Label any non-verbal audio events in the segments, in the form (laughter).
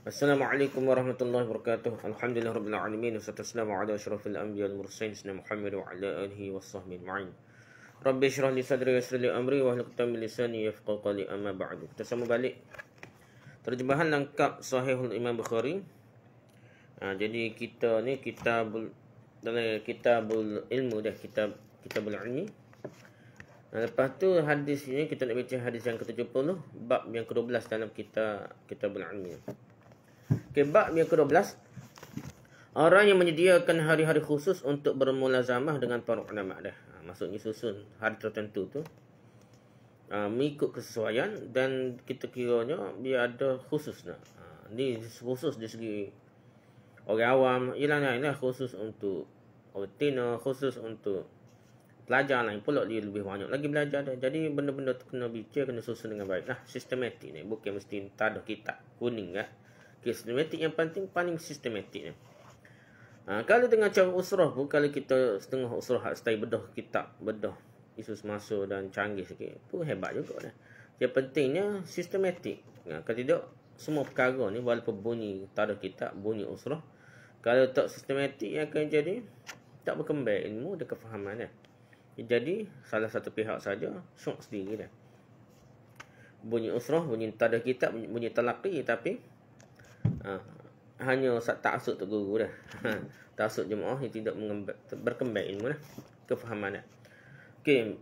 Assalamualaikum warahmatullahi wabarakatuh. Alhamdulillah rabbil alamin wassalatu ala asyrafil anbiya wal mursalin sayyidina Muhammad wa ala alihi washabbihi ajma'in. Rabbi shrah li sadri yassir li amri wa hlul qatam min lisani yafqahu qawli amma ba'du. Kita sama balik. Terjemahan lengkap Sahihul Imam Bukhari. Ha, jadi kita ni kitabul dalam kitabul ilmu dah kitab kitabul ilmi. Nah, ha, lepas tu hadis ini kita nak baca hadis yang ke-70 bab yang ke-12 dalam kita kitabul ilmi. Okey, bab yang ke-12. Orang yang menyediakan hari-hari khusus untuk bermula bermulazamah dengan para ulama dah. Ha, maksudnya susun hari tertentu tu. Ha, mengikut kesesuaian dan kita kiranya dia ada khusus nak. Ha, ni khusus di segi orang awam. Ialah ni khusus untuk orang rutina, khusus untuk pelajar lain pula dia lebih banyak lagi belajar dah. Jadi benda-benda tu kena bincang, kena susun dengan baik. Nah, sistematik ni bukan mesti tak ada kitab kuning lah. Kan? Okay, sistematik yang penting paling sistematik ni. Ha, kalau tengah cara usrah pun kalau kita setengah usrah hak style bedah kitab, bedah isu semasa dan canggih sikit pun hebat juga dah. Yang pentingnya sistematik. Ha, kalau tidak semua perkara ni walaupun bunyi tak kitab, bunyi usrah kalau tak sistematik yang akan jadi tak berkembang ilmu dan kefahaman dah. Jadi salah satu pihak saja syok sendiri dah. Bunyi usrah, bunyi tak kitab, bunyi, bunyi talaqi tapi Ha. hanya sat taksud tu guru dah. Ha, taksud jemaah yang tidak berkembang ilmu dah. Kefahaman dah. Okay.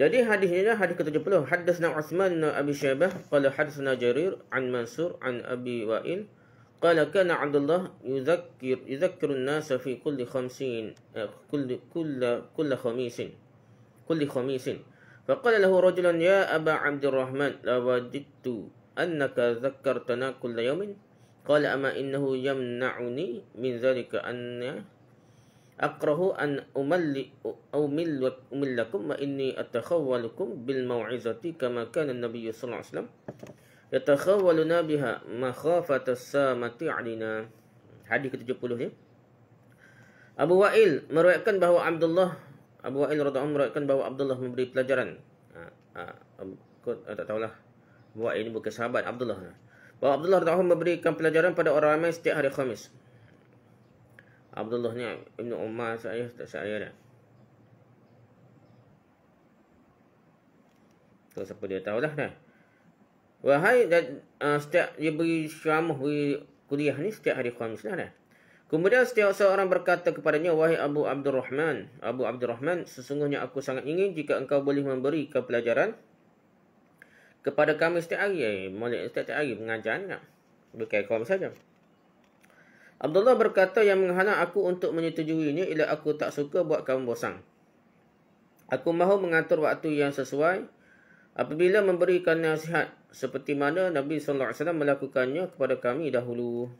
Jadi hadis ini hadis ke-70. Hadisna Uthman bin Abi Syabah. Qala hadisna Jarir an Mansur an Abi Wa'il. Qala kana Abdullah yuzakir yuzakirun nasa fi kulli khamsin. Eh, kulli kulla kulla khamisin. Kulli khamisin. Faqala lahu rajulan ya Aba Abdurrahman. La wajidtu أنك ذكرتنا كل يوم قال أما إنه يمنعني من ذلك أن أكره أن أمل أمل أملكم وإني أتخولكم بالموعظة كما كان النبي صلى الله عليه وسلم يتخولنا بها مخافة السامة علينا حديث 70 ni Abu Wa'il meriwayatkan bahawa Abdullah Abu Wa'il radhiyallahu anhu meriwayatkan bahawa Abdullah memberi pelajaran ha, ha, aku, eh, tak tahulah Buat ini bukan sahabat Abdullah. Bahawa Abdullah Rata'ahu memberikan pelajaran pada orang ramai setiap hari Khamis. Abdullah ni Ibn Umar saya tak saya dah. Tak siapa dia tahulah dah. Wahai dan uh, setiap dia beri syamah, beri kuliah ni setiap hari Khamis lah dah. Kemudian setiap seorang berkata kepadanya, Wahai Abu Abdul Rahman, Abu Abdul Rahman sesungguhnya aku sangat ingin jika engkau boleh memberikan pelajaran kepada kami setiap hari eh, molek setiap, setiap hari pengajian nak kan? bukan kau saja Abdullah berkata yang menghalang aku untuk menyetujuinya ialah aku tak suka buat kamu bosan aku mahu mengatur waktu yang sesuai apabila memberikan nasihat seperti mana Nabi sallallahu alaihi wasallam melakukannya kepada kami dahulu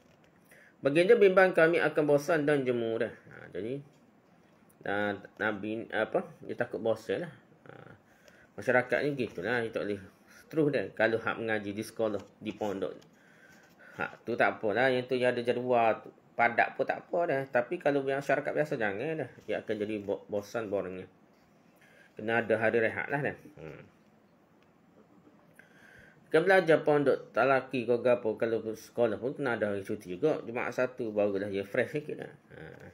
baginda bimbang kami akan bosan dan jemu dah ha, jadi dan ha, Nabi apa dia takut bosan lah. Ha, masyarakat ni gitulah dia tak boleh terus dah. kalau hak mengaji di sekolah di pondok ha tu tak apalah yang tu yang ada jadual tu padat pun tak apa dah tapi kalau yang syarikat biasa jangan dah ia akan jadi bo- bosan boringnya kena ada hari rehat lah dah hmm. Kan belajar pondok tak laki kau gapo kalau sekolah pun kena ada hari cuti juga. Jumaat satu baru dah dia fresh sikit lah. Ha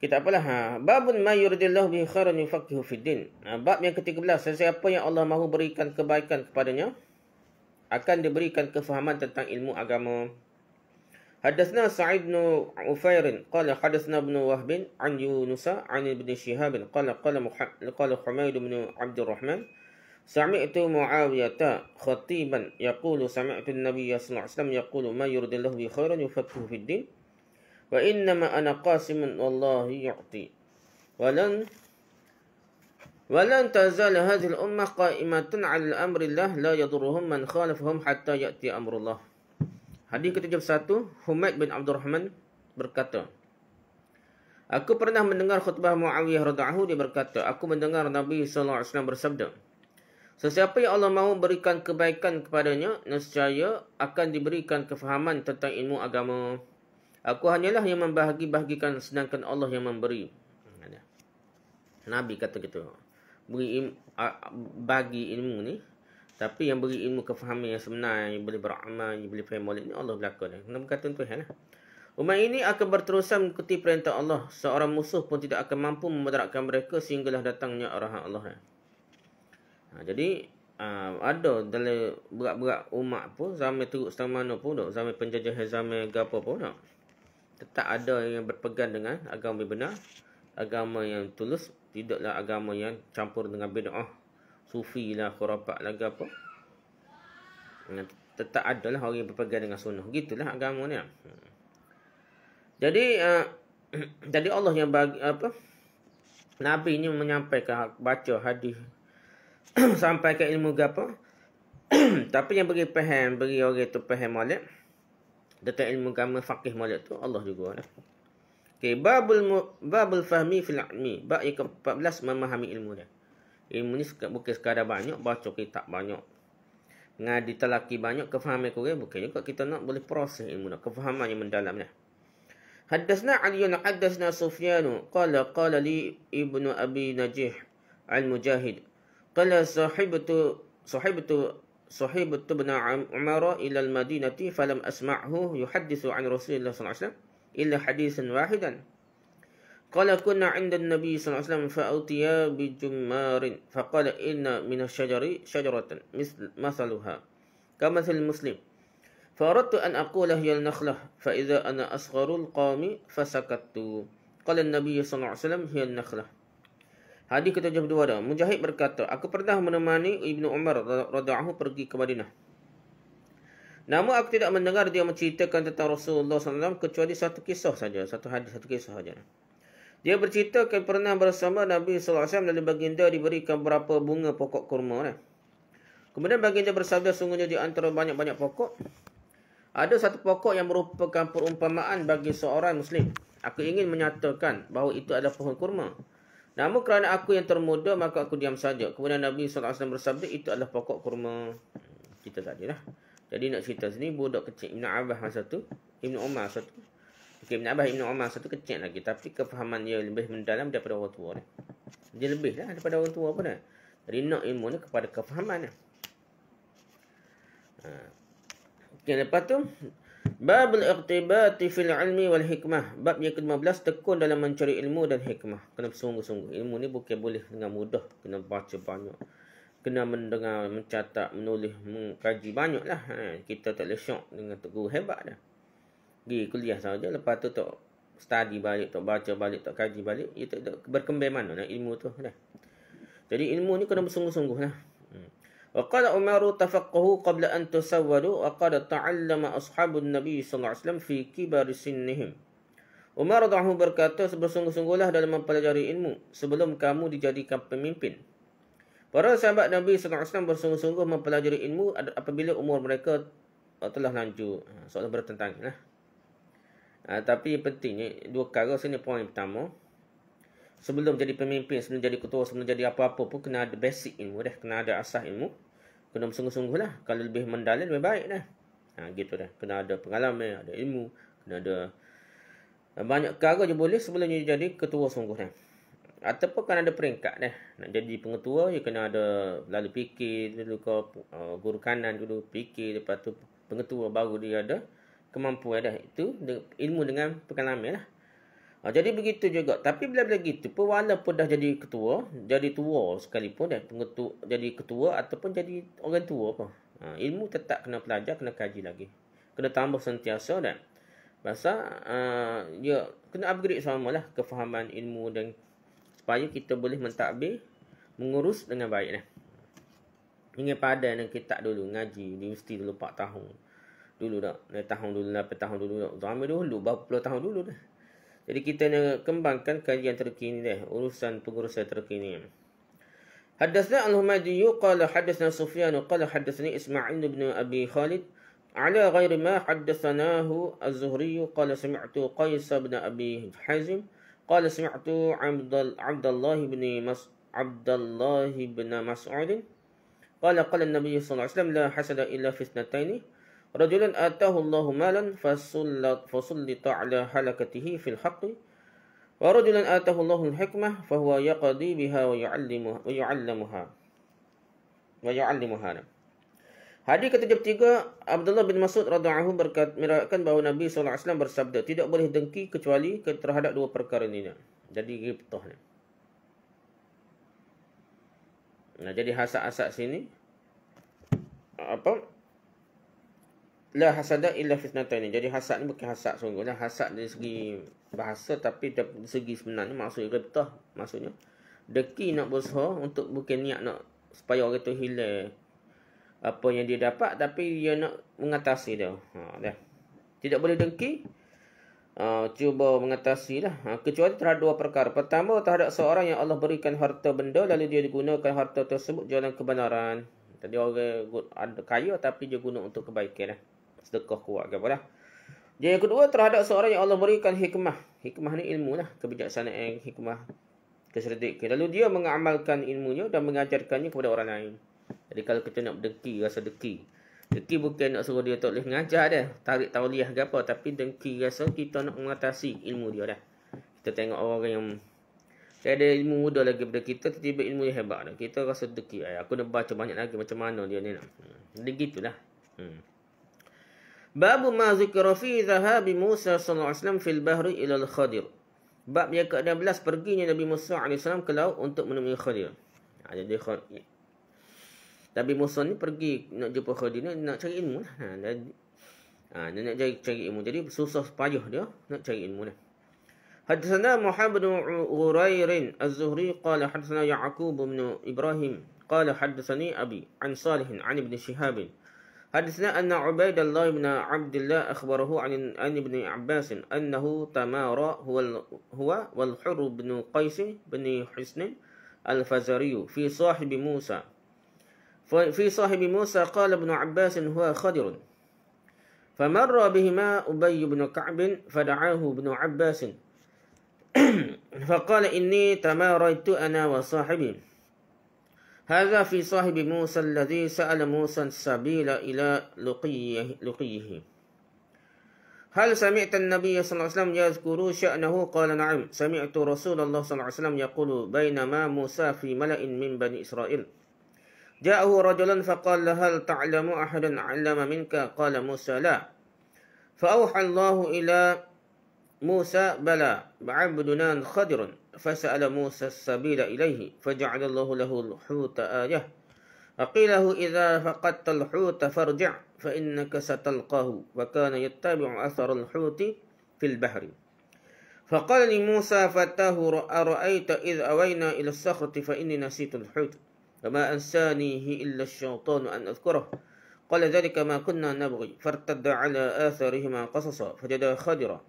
kita apalah ha babun ma yuridillahu bi khairan yufaqihu fid din ha, bab yang ke-13 sesiapa yang Allah mahu berikan kebaikan kepadanya akan diberikan kefahaman tentang ilmu agama Hadasna Sa'id bin Ufair qala hadasna Ibn Wahb an Yunus an Ibn Shihab qala qala qala Humayd bin Abdul Rahman sami'tu Muawiyah khatiban yaqulu sami'tu an-nabiy sallallahu alaihi wasallam yaqulu ma bi khairan yufaqihu fid din wa inna ma ana qasimun wallahi yu'ti walan walan tazal hadhihi al-ummah qa'imatan 'ala al-amrillah la yadurruhum man khalafahum hatta ya'ti amrullah hadis ke-71 Humaid bin Abdul Rahman berkata Aku pernah mendengar khutbah Muawiyah radhiyallahu dia berkata aku mendengar Nabi saw bersabda Sesiapa yang Allah mahu berikan kebaikan kepadanya, nescaya akan diberikan kefahaman tentang ilmu agama. Aku hanyalah yang membahagi-bahagikan sedangkan Allah yang memberi. Nabi kata gitu. Beri im, bagi ilmu ni. Tapi yang beri ilmu kefahaman yang sebenar, yang boleh beramal, yang boleh faham ni Allah berlaku. Kenapa kata Tuhan ya. lah. Umat ini akan berterusan mengikuti perintah Allah. Seorang musuh pun tidak akan mampu memadarkan mereka sehinggalah datangnya arahan Allah. Ya. Ha, jadi, uh, ada dalam berat-berat umat pun, zaman teruk setengah mana pun, zaman penjajah, zaman apa pun. Tak? tetap ada yang berpegang dengan agama yang benar, agama yang tulus, tidaklah agama yang campur dengan bid'ah, sufi lah, khurafat lah apa. Yang tetap adalah orang yang berpegang dengan sunnah. Gitulah agama ni. Jadi uh, (clears throat) jadi Allah yang bagi apa? Nabi ini menyampaikan baca hadis (clears throat) sampai ke ilmu gapo. (clears throat) Tapi yang bagi paham, bagi orang itu paham molek. Datang ilmu agama faqih mazhab tu Allah juga lah. Okay, babul babul fahmi fil ilmi. Bab yang ke-14 memahami ilmu dia. Ilmu ni bukan sekadar banyak baca kitab banyak. Dengan ditelaki banyak kefahaman kau bukan juga kita nak boleh proses ilmu nak kefahaman yang mendalam dia. Haddasna Ali bin Haddasna Sufyan qala qala li Ibnu Abi Najih al-Mujahid qala sahibatu sahibatu صحيب بن نعم، عمر إلى المدينة فلم أسمعه يحدث عن رسول الله صلى الله عليه وسلم إلا حديثا واحدا قال كنا عند النبي صلى الله عليه وسلم فأوتيا بجمار فقال إن من الشجر شجرة مثل مثلها كمثل المسلم فأردت أن أقول هي النخلة فإذا أنا أصغر القوم فسكت قال النبي صلى الله عليه وسلم هي النخلة Hadis ke-72 dah. Mujahid berkata, aku pernah menemani Ibnu Umar radhiyallahu pergi ke Madinah. Namun aku tidak mendengar dia menceritakan tentang Rasulullah SAW kecuali satu kisah saja, satu hadis, satu kisah saja. Dia bercerita pernah bersama Nabi SAW dan baginda diberikan beberapa bunga pokok kurma. Eh. Kemudian baginda bersabda sungguhnya di antara banyak-banyak pokok. Ada satu pokok yang merupakan perumpamaan bagi seorang Muslim. Aku ingin menyatakan bahawa itu adalah pohon kurma. Namun kerana aku yang termuda, maka aku diam saja. Kemudian Nabi SAW bersabda, itu adalah pokok kurma kita tadi lah. Jadi nak cerita sini, budak kecil Ibn Abah satu, Ibn Umar satu. Okay, Ibn Abah, Ibn Umar satu kecil lagi. Tapi kefahaman dia lebih mendalam daripada orang tua ni. Dia lebih lah daripada orang tua pun ni. Eh. Jadi nak ilmu ni kepada kefahaman ni. Eh. Ha. Okay, lepas tu, Bab al-iqtibati fil ilmi wal hikmah. Bab yang ke-15 tekun dalam mencari ilmu dan hikmah. Kena bersungguh-sungguh. Ilmu ni bukan boleh dengan mudah. Kena baca banyak. Kena mendengar, mencatat, menulis, mengkaji banyak lah. Ha, kita tak boleh syok dengan tu guru hebat dah. Pergi kuliah saja. Lepas tu tak study balik, tak baca balik, tak kaji balik. itu tak, berkembang mana lah ilmu tu. Dah. Jadi ilmu ni kena bersungguh-sungguh lah. وقال عمر تفقه قبل أن تسولوا وقال تعلم أصحاب النبي صلى الله عليه وسلم في كبار سنهم Umar radhiyallahu berkata bersungguh-sungguhlah dalam mempelajari ilmu sebelum kamu dijadikan pemimpin. Para sahabat Nabi sallallahu bersungguh-sungguh mempelajari ilmu apabila umur mereka uh, telah lanjut. Ha, soalan bertentanglah. Ha, tapi pentingnya dua perkara sini poin pertama sebelum jadi pemimpin, sebelum jadi ketua, sebelum jadi apa-apa pun kena ada basic ilmu dah, kena ada asas ilmu. Kena bersungguh-sungguh lah. Kalau lebih mendalam lebih baik dah. Ha, gitu dah. Kena ada pengalaman, ada ilmu, kena ada eh, banyak cara je boleh sebelum dia jadi ketua sungguh dah. Ataupun kena ada peringkat dah. Nak jadi pengetua, dia kena ada lalu fikir dulu ke eh, guru kanan dulu, fikir lepas tu pengetua baru dia ada kemampuan dah. Itu ilmu dengan pengalaman lah. Ha, jadi begitu juga. Tapi bila-bila gitu pun walaupun dah jadi ketua, jadi tua sekalipun dah eh, pengetu, jadi ketua ataupun jadi orang tua apa. Ha, ilmu tetap kena pelajar, kena kaji lagi. Kena tambah sentiasa dan bahasa uh, ha, ya kena upgrade samalah kefahaman ilmu dan supaya kita boleh mentadbir mengurus dengan baik dah. Ingat pada dan kita dulu ngaji di universiti dulu 4 tahun. Dulu dah, dah tahun dulu dah, tahun dulu dah. Zaman dulu, baru 10 tahun dulu dah. Jadi kita nak kembangkan kajian terkini deh, urusan pengurusan terkini. Hadasna Al-Humaydi qala hadasna Sufyan qala hadasni Isma'il bin Abi Khalid ala ghairi ma hadasanahu Az-Zuhri qala sami'tu Qais bin Abi Hazim qala sami'tu Abdullah bin Mas Abdullah bin Mas'ud qala qala Nabi nabiy sallallahu alaihi wasallam la hasada illa fi ithnataini Rajulan atahu Allahu malan fasullat fasullita ala halakatihi fil haqqi wa rajulan atahu Allahu hikmah fa huwa yaqdi biha wa yuallimuha wa yuallimuha wa yuallimuha Hadis ke-73 Abdullah bin Mas'ud radhiyallahu berkata meriwayatkan bahawa Nabi sallallahu alaihi wasallam bersabda tidak boleh dengki kecuali terhadap dua perkara ini. Jadi ghibtah Nah, jadi hasad-hasad sini apa la hasada illa fitnatan ni. Jadi hasad ni bukan hasad sungguh lah Hasad dari segi bahasa tapi dari segi sebenarnya maksudnya retah maksudnya deki nak bersuha untuk bukan niat nak supaya orang tu hilang apa yang dia dapat tapi dia nak mengatasi dia. Ha dah. Tidak boleh dengki. Uh, cuba mengatasi lah. Ha, kecuali terhadap dua perkara. Pertama, terhadap seorang yang Allah berikan harta benda lalu dia digunakan harta tersebut jalan kebenaran. Tadi orang ada kaya tapi dia guna untuk kebaikan lah sedekah kuat ke apa dah. Jadi yang kedua terhadap seorang yang Allah berikan hikmah. Hikmah ni ilmu lah. Kebijaksanaan hikmah. Keserdik. Lalu dia mengamalkan ilmunya dan mengajarkannya kepada orang lain. Jadi kalau kita nak dengki, rasa dengki. Dengki bukan nak suruh dia tak boleh mengajar dia. Tarik tauliah ke apa. Tapi dengki rasa kita nak mengatasi ilmu dia dah. Kita tengok orang yang saya ada ilmu muda lagi pada kita, tiba-tiba ilmu yang hebat. Kita rasa dekik. Eh, aku nak baca banyak lagi macam mana dia ni nak. Hmm, jadi gitulah. Hmm. باب ما ذكر في ذهاب موسى صلى الله عليه وسلم في البحر الى الخضر باب yang ke-16 perginya Nabi Musa alaihi wasallam ke laut untuk menemui Khadir. Ha, jadi Nabi Musa ni pergi nak jumpa Khadir ni nak cari ilmu lah. Ha, dia, ha, dia nak cari, cari ilmu. Jadi susah payah dia nak cari ilmu lah. حدثنا محمد بن غرير الزهري قال حدثنا يعقوب بن إبراهيم قال حدثني أبي عن صالح عن ابن شهاب حدثنا أن عبيد الله بن عبد الله أخبره عن عن ابن عباس أنه تمارى هو هو والحر بن قيس بن حسن الفزري في صاحب موسى في صاحب موسى قال ابن عباس هو خدر فمر بهما أبي بن كعب فدعاه ابن عباس (clears throat) فقال إني تماريت أنا وصاحبي هذا في صاحب موسى الذي سأل موسى السبيل إلى لقيه, لقيه هل سمعت النبي صلى الله عليه وسلم يذكر شأنه قال نعم سمعت رسول الله صلى الله عليه وسلم يقول بينما موسى في ملأ من بني إسرائيل جاءه رجل فقال هل تعلم أحدا علم منك قال موسى لا فأوحى الله إلى موسى بلى عبدنا خضر فسأل موسى السبيل إليه فجعل الله له الحوت آية وقيل له إذا فقدت الحوت فارجع فإنك ستلقاه وكان يتبع أثر الحوت في البحر فقال لموسى فتاه أرأيت إذ أوينا إلى الصخرة فإني نسيت الحوت وما أنسانيه إلا الشيطان أن أذكره قال ذلك ما كنا نبغي فارتد على آثارهما قصصا فجدا خدرا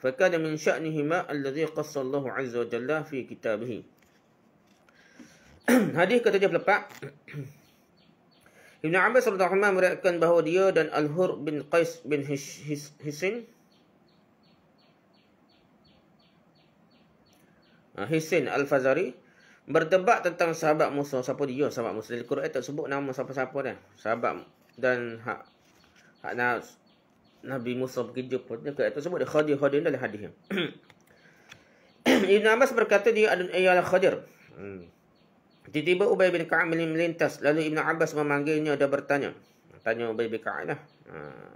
Fakad min sya'nihima alladhi qassa Allahu 'azza wa jalla fi kitabih. (clears throat) Hadis ke-74. (clears throat) Ibn Abbas radhiyallahu anhu meriwayatkan bahawa dia dan Al-Hur bin Qais bin Hisin ah, Hisin Al-Fazari berdebat tentang sahabat Musa. Siapa dia sahabat Musa? al Quran tak sebut nama siapa-siapa dia. Sahabat dan hak hak Nabi Musa pergi jumpa dia kat atas sebut dia Khadir Khadir dalam hadis (clears throat) Ibn Abbas berkata dia ada ayalah Khadir. Hmm. Tiba-tiba Ubay bin Ka'ab melintas lalu Ibn Abbas memanggilnya dan bertanya. Tanya Ubay bin Ka'ab lah. Uh,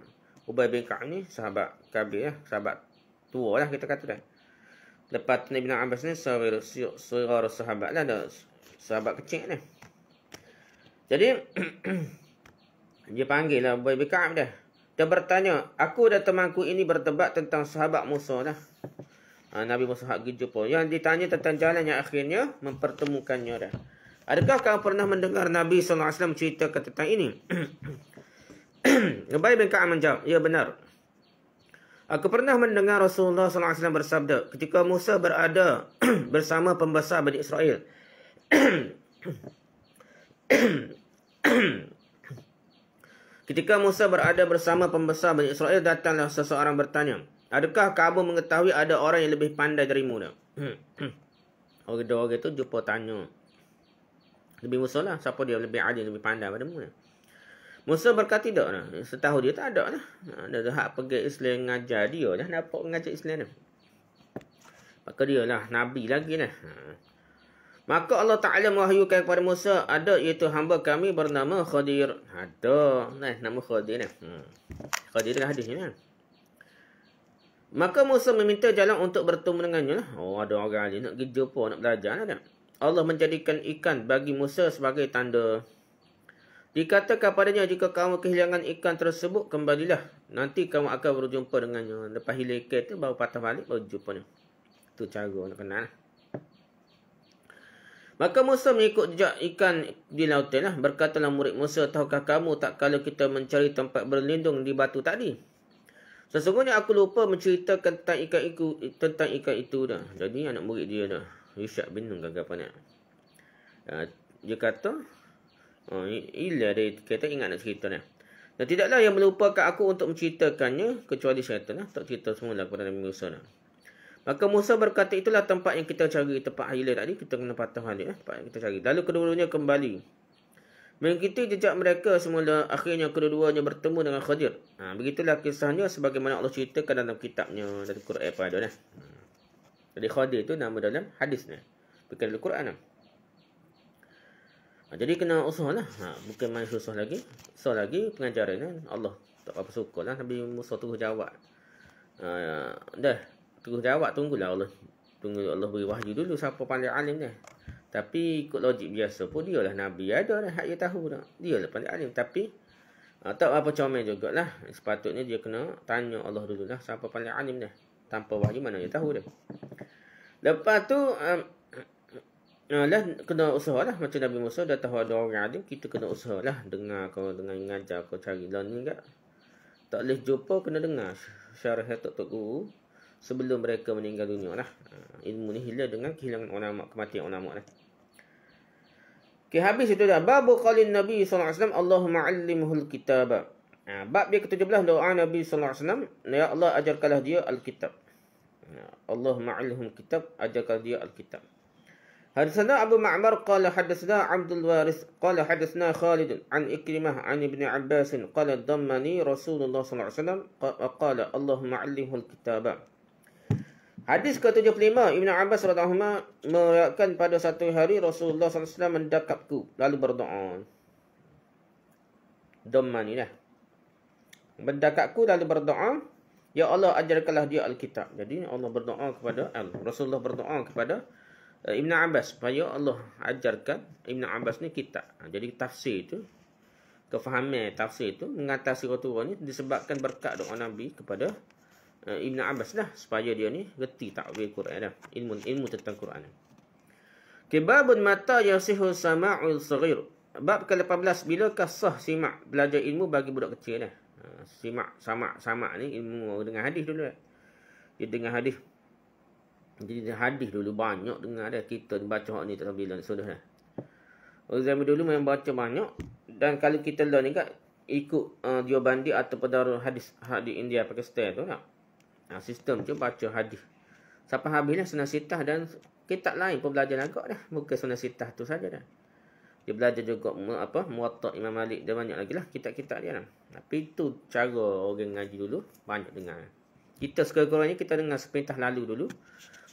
Ubay bin Ka'ab ni sahabat kabir lah, sahabat tua lah kita kata dah. Lepas tu Ibn Abbas ni surah sahabat lah Sahabat kecil lah. Jadi, (clears throat) dia panggil lah Ubay bin Ka'ab dah dan bertanya, aku dan temanku ini berdebat tentang sahabat Musa. Nah. Ha, Nabi Musa hak gijau pun. Yang ditanya tentang jalan yang akhirnya mempertemukannya. Dah. Adakah kamu pernah mendengar Nabi SAW cerita tentang ini? Nabi (coughs) bin Ka'am menjawab, ya benar. Aku pernah mendengar Rasulullah SAW bersabda ketika Musa berada (coughs) bersama pembesar Bani Israel. (coughs) Ketika Musa berada bersama pembesar Bani Israel, datanglah seseorang bertanya, Adakah kamu mengetahui ada orang yang lebih pandai darimu? Orang-orang hmm, hmm. itu jumpa tanya. Lebih Musa lah. Siapa dia lebih adil, lebih pandai pada mu? Musa berkata tidak. Lah. Setahu dia tak ada lah. Ha, ada hak pergi Islam mengajar dia. Dah dapat mengajar Islam ni. Maka dia lah. Nabi lagi lah. Ha. Maka Allah Ta'ala mewahyukan kepada Musa, ada iaitu hamba kami bernama Khadir. Ada. Ha, nah, nama Khadir ni. Hmm. Khadir dah hadis ni. Nah. Maka Musa meminta jalan untuk bertemu dengannya. Lah. Oh, ada orang ni nak pergi jumpa, nak belajar. Nah, kan? Allah menjadikan ikan bagi Musa sebagai tanda. Dikatakan padanya, jika kamu kehilangan ikan tersebut, kembalilah. Nanti kamu akan berjumpa dengannya. Lepas hilang ikan tu, baru patah balik, baru jumpa ni. Itu cara nak kenal. Nah. Maka Musa mengikut jejak ikan di lautan. Lah. Berkatalah murid Musa, tahukah kamu tak kalau kita mencari tempat berlindung di batu tadi? Sesungguhnya aku lupa menceritakan tentang ikan, iku, tentang ikan itu. Dah. Jadi anak murid dia dah. Yusyak bin Nunggagapan. Ah, dia kata, Oh, ilah dia kata ingat nak cerita ni. Dan tidaklah yang melupakan aku untuk menceritakannya kecuali syaitan lah. Tak cerita semua lah kepada Nabi Musa lah. Maka Musa berkata itulah tempat yang kita cari. Tempat hilir tadi. Kita kena patuhkan dia. Eh. Tempat yang kita cari. Lalu kedua-duanya kembali. Mengikuti jejak mereka semula. Akhirnya kedua-duanya bertemu dengan Khadir. Ha, begitulah kisahnya. Sebagaimana Allah ceritakan dalam kitabnya. Dari Quran apa ada. Nah. Eh. Ha. Jadi Khadir itu nama dalam hadisnya. Bukan dalam Quran. Nah. Eh. Ha, jadi kena usah lah. Ha, bukan main susah lagi. So lagi pengajaran. Nah. Allah tak apa-apa suka lah. Nabi Musa tu jawab. Ha, dah terus jawab tunggulah Allah tunggu Allah beri wahyu dulu siapa paling alim ni tapi ikut logik biasa pun dia lah Nabi ada lah hak tahu dah. Dia lah paling alim. Tapi uh, tak apa comel jugalah. Sepatutnya dia kena tanya Allah dulu lah. Siapa paling alim dah. Tanpa wahyu mana dia tahu dah. Lepas tu. Um, uh, lah, kena usaha lah. Macam Nabi Musa dah tahu ada orang alim. Kita kena usaha lah. Dengar kau dengan ngajar kau cari learning kat. Tak boleh jumpa kena dengar. Syarah tok-tok guru sebelum mereka meninggal dunia lah. Ha, ilmu ni hilang dengan kehilangan ulama, kematian ulama lah. Okay, habis itu dah. Babu qalin Nabi SAW, Allahumma allimuhul kitabah. Ha, bab dia ke-17 doa Nabi sallallahu alaihi wasallam, ya Allah ajarkanlah dia alkitab. Ha, kitab Allahumma alhum kitab, ajarkan dia al-kitab. Hadisana Abu Ma'mar qala hadisana Abdul Waris qala hadisana Khalid an Ikrimah an Ibn Abbas qala dammani Rasulullah sallallahu alaihi wasallam qala Allahumma alhum kitabah. Hadis ke-75 Ibn Abbas radhiyallahu anhu meriwayatkan pada satu hari Rasulullah SAW mendakapku lalu berdoa. Doma ni lah. Mendekapku lalu berdoa, ya Allah ajarkanlah dia alkitab. Jadi Allah berdoa kepada Al Rasulullah berdoa kepada uh, Ibn Abbas, supaya Allah ajarkan Ibn Abbas ni kitab. Ha, jadi tafsir itu kefahaman tafsir itu mengatasi kotoran ini disebabkan berkat doa Nabi kepada uh, Ibn Abbas dah supaya dia ni reti takwil Quran dah. Ilmu ilmu tentang Quran. Kebabun mata yasihu sama'ul saghir. Bab ke-18 bilakah sah simak belajar ilmu bagi budak kecil dah. Ha, simak sama sama ni ilmu dengan hadis dulu dah. Eh. Dia dengar hadis. Jadi hadis dulu banyak dengar dah kita baca hak ni tak tahu sudah dah. Eh. Orang dulu memang baca banyak dan kalau kita dah ni kat ikut uh, dia bandi atau pada hadis hadis India Pakistan tu tak? Lah ha, sistem tu baca hadis. Sampai habislah sunnah sitah dan kitab lain pun belajar agak dah. Bukan sunnah sitah tu saja dah. Dia belajar juga apa muwatta Imam Malik dan banyak lagi lah kitab-kitab dia lah. Tapi ha, tu cara orang ngaji dulu banyak dengar. Kita sekurang-kurangnya kita dengar sepintas lalu dulu.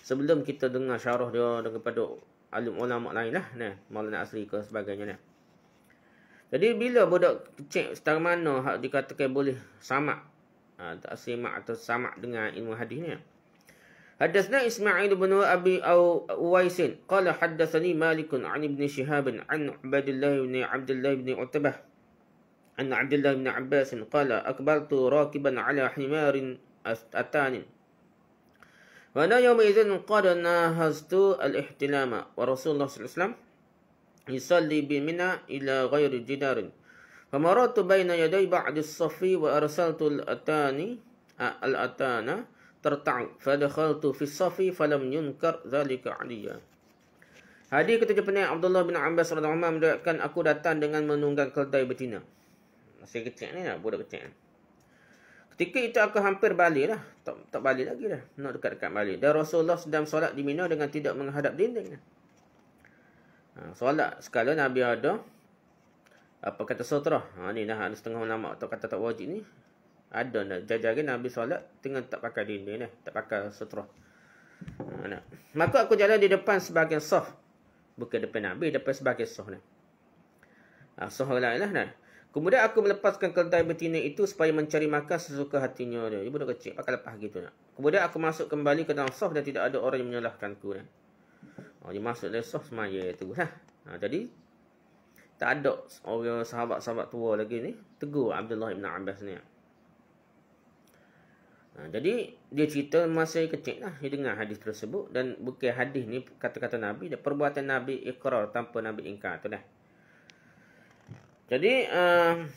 Sebelum kita dengar syarah dia daripada alim ulama lain lah. Nah, Maulana Asri ke sebagainya lah. Jadi bila budak cek setara mana hak dikatakan boleh samak ha, tak semak atau samak dengan ilmu hadisnya حدثنا إسماعيل بن أبي أو ويس قال حدثني مالك عن ابن شهاب عن عبد الله بن عبد الله بن عتبة عن عبد الله بن عباس قال أقبلت راكبا على حمار أتاني وأنا يومئذ قد ناهزت الاحتلام ورسول الله صلى الله عليه وسلم يصلي بمنى إلى غير جدار Famaratu baina yaday ba'di safi wa arsaltu al-atani al-atana tertau fadakhaltu fi safi falam yunkar dhalika aliyah. Hadis ketujuh penyakit Abdullah bin Abbas radhiyallahu anhu mendapatkan aku datang dengan menunggang keldai betina. Masih kecil ni lah, budak kecil. Ketika itu aku hampir balik lah. Tak, tak balik lagi lah. Nak dekat-dekat balik. Dan Rasulullah sedang solat di Mina dengan tidak menghadap dinding. Ha, solat sekali Nabi ada apa kata sutra. Ha ni dah ada setengah ulama tak kata tak wajib ni. Ada nak jajarin Nabi solat dengan tak pakai dinding ni, tak pakai sutra. Ha nak. Maka aku jalan di depan sebagai saf. Bukan depan Nabi, depan sebagai saf ni. Ha saf lah lah nah. Kemudian aku melepaskan keledai betina itu supaya mencari makan sesuka hatinya dia. Ibu dah kecil, pakai lepas gitu nak. Kemudian aku masuk kembali ke dalam saf dan tidak ada orang yang menyalahkanku. Nah. Ha, oh, dia masuk dalam saf semaya itu. Nah. Ha. jadi tak ada orang sahabat-sahabat tua lagi ni tegur Abdullah bin Abbas ni. Ha, jadi dia cerita masa kecil lah dia dengar hadis tersebut dan bukan hadis ni kata-kata Nabi dan perbuatan Nabi ikrar tanpa Nabi ingkar tu dah. Jadi uh,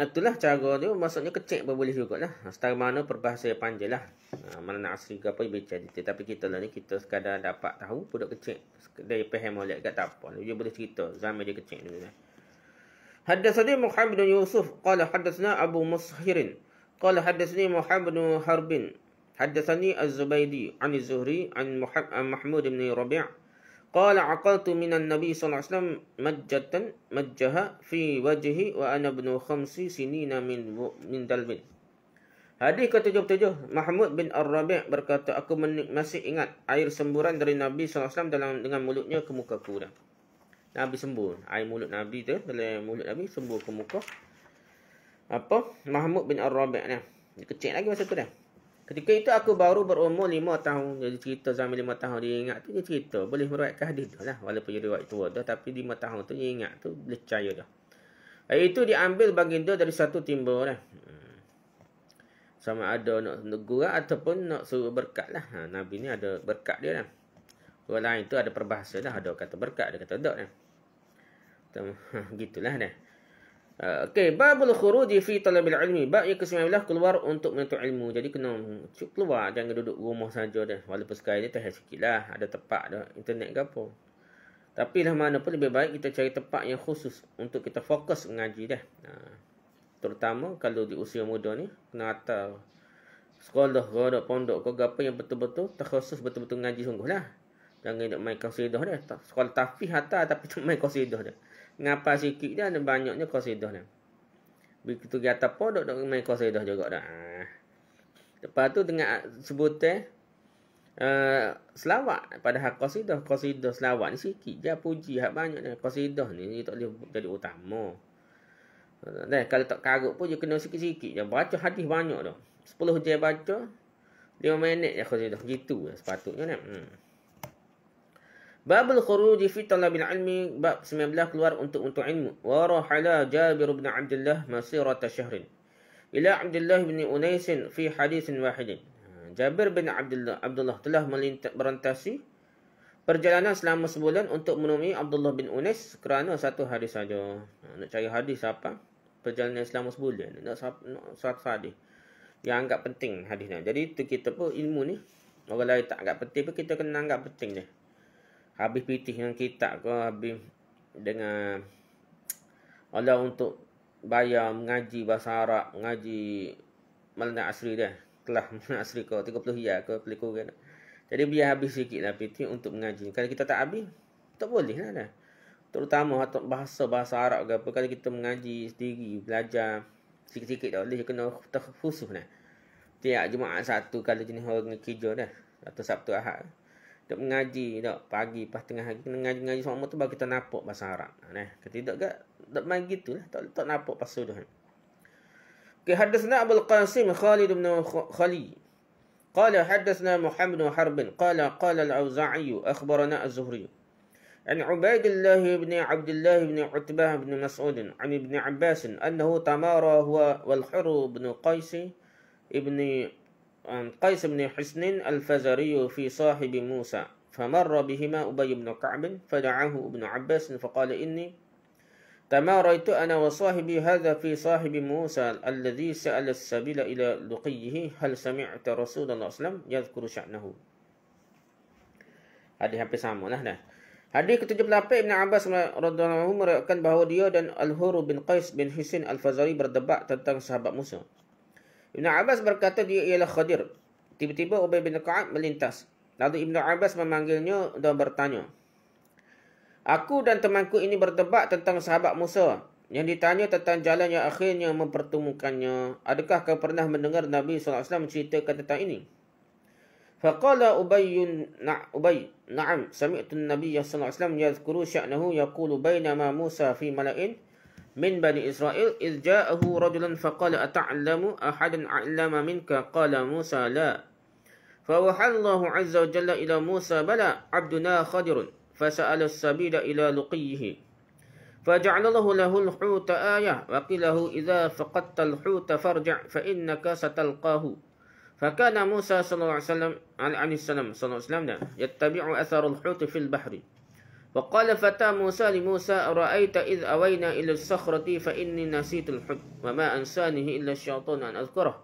itulah cara dia maksudnya kecil pun boleh juga lah. Setara mana perbahasa yang panjang lah. Uh, mana nak asli ke apa yang baca detail. Tapi kita lah ni kita sekadar dapat tahu budak kecil. Dari paham oleh kat tak apa. Dia boleh cerita zaman dia kecil dulu lah. Hadasani Muhammad bin Yusuf. Qala hadasna Abu Mushirin. Qala hadasani Muhammad bin Harbin. Hadis Hadasani Az-Zubaydi. Ani Zuhri. An Mahmud bin Rabi'ah. Qala aqaltu minan Nabi sallallahu alaihi wasallam majjatan majjaha fi wajhi wa ana ibnu khamsi sinina min min dalbin. Hadis ke-77 Mahmud bin Ar-Rabi' berkata aku masih ingat air semburan dari Nabi sallallahu alaihi wasallam dalam dengan mulutnya ke muka ku dah. Nabi sembur. Air mulut Nabi tu dalam mulut Nabi sembur ke muka. Apa? Mahmud bin Ar-Rabi' ni. kecil lagi masa tu dah. Ketika itu aku baru berumur lima tahun. Jadi cerita zaman lima tahun dia ingat tu dia cerita. Boleh meruatkan hadis tu lah. Walaupun dia ruat tua tu. Tapi lima tahun tu dia ingat tu boleh percaya tu. Hari eh, itu diambil baginda dari satu timba lah. Hmm. Sama ada nak gurak ataupun nak suruh berkat lah. Ha, Nabi ni ada berkat dia lah. Orang lain tu ada perbahasa lah. Ada kata berkat, ada kata dok lah. (laughs) Ha, gitulah lah. Ha, okay, babul khuruji fi talabil ilmi. Bab yang ke-19 keluar untuk menuntut ilmu. Jadi kena cukup keluar jangan duduk rumah saja dah. Walaupun sekali ni tahan sikitlah, ada tempat dah internet ke apa. Tapi lah mana pun lebih baik kita cari tempat yang khusus untuk kita fokus mengaji dah. Ha, terutama kalau di usia muda ni kena rata sekolah ke ada pondok ke apa yang betul-betul terkhusus betul-betul mengaji sungguh lah. Jangan nak main kasidah dah. Sekolah tafih hatta tapi tak main kasidah dah ngapa sikit dia ada banyaknya qasidah ni. Begitu di atas pun dok main qasidah juga dah. Ah. Lepas tu dengan sebut eh uh, eh, selawat pada hak qasidah, qasidah selawat ni sikit dia puji hak banyak dan qasidah ni dia tak boleh jadi utama. Dah eh, kalau tak karut pun dia kena sikit-sikit dia baca hadis banyak dah. 10 je baca 5 minit ya qasidah gitu sepatutnya ni. Hmm. Bab Babul khuruj fi talabil ilmi bab 19 keluar untuk untuk ilmu. Wa rahala Jabir bin Abdullah masirat syahrin ila Abdullah bin Unais fi hadis wahid. Ha, Jabir bin Abdullah Abdullah telah melintas berantasi perjalanan selama sebulan untuk menemui Abdullah bin Unais kerana satu hari saja. Ha, nak cari hadis apa? Perjalanan selama sebulan. Nak satu hadis. Yang anggap penting hadisnya. Jadi itu kita pun ilmu ni. Orang lain tak anggap penting pun kita kena anggap penting dia habis pitih dengan kitab ke habis dengan Allah untuk bayar mengaji bahasa Arab mengaji malam asri dia telah (laughs) malam asri ke 30 hiyak ke pelik kan jadi biar habis sikit lah pitih untuk mengaji kalau kita tak habis tak boleh lah dah terutama untuk bahasa-bahasa Arab ke apa kalau kita mengaji sendiri belajar sikit-sikit tak boleh kena terkhusus lah tiap Jumaat satu kalau jenis orang kerja dah atau Sabtu Ahad Dok mengaji dok pagi pas tengah hari kena ngaji ngaji semua tu baru kita nampak bahasa Arab. Ha nah. Ketika dok gak dok main gitulah tak tak nampak pasal tu. Okay, حدثنا أبو القاسم خالد بن خلي قال حدثنا محمد بن حرب قال قال الأوزاعي أخبرنا الزهري عن عبيد الله بن عبد الله بن عتبة بن مسعود عن ابن عباس أنه تمارى هو والحر بن قيس ابن عن قيس بن حسن الفزري في صاحب موسى فمر بهما أبي بن كعب فدعاه ابن عباس فقال إني تماريت أنا وصاحبي هذا في صاحب موسى الذي سأل السبيل إلى لقيه هل سمعت رسول الله صلى الله عليه وسلم يذكر شأنه هذه hampir sama lah Hadis ke-78 Ibn Abbas radhiyallahu anhu meriwayatkan bahawa dia dan Al-Huru bin Qais bin Husain Al-Fazari berdebat tentang sahabat Musa. Ibn Abbas berkata dia ialah Khadir. Tiba-tiba Ubay bin Ka'ab melintas. Lalu Ibn Abbas memanggilnya dan bertanya. Aku dan temanku ini berdebat tentang sahabat Musa. Yang ditanya tentang jalan yang akhirnya mempertemukannya. Adakah kau pernah mendengar Nabi SAW menceritakan tentang ini? Faqala Ubayyun na Ubay na'am sami'tu Nabi nabiy sallallahu alaihi wasallam yadhkuru sya'nahu yaqulu bainama Musa fi mala'in من بني إسرائيل إذ جاءه رجل فقال أتعلم أحدا علم منك قال موسى لا فوحى الله عز وجل إلى موسى بلى عبدنا خدر فسأل السبيل إلى لقيه فجعل الله له الحوت آية وقيله إذا فقدت الحوت فارجع فإنك ستلقاه فكان موسى صلى الله عليه وسلم عن السلام صلى الله عليه وسلم يتبع أثر الحوت في البحر وقال فتى موسى لموسى أرأيت إذ أوينا إلى الصخرة فإني نسيت الحب وما أنسانه إلا الشيطان أن أذكره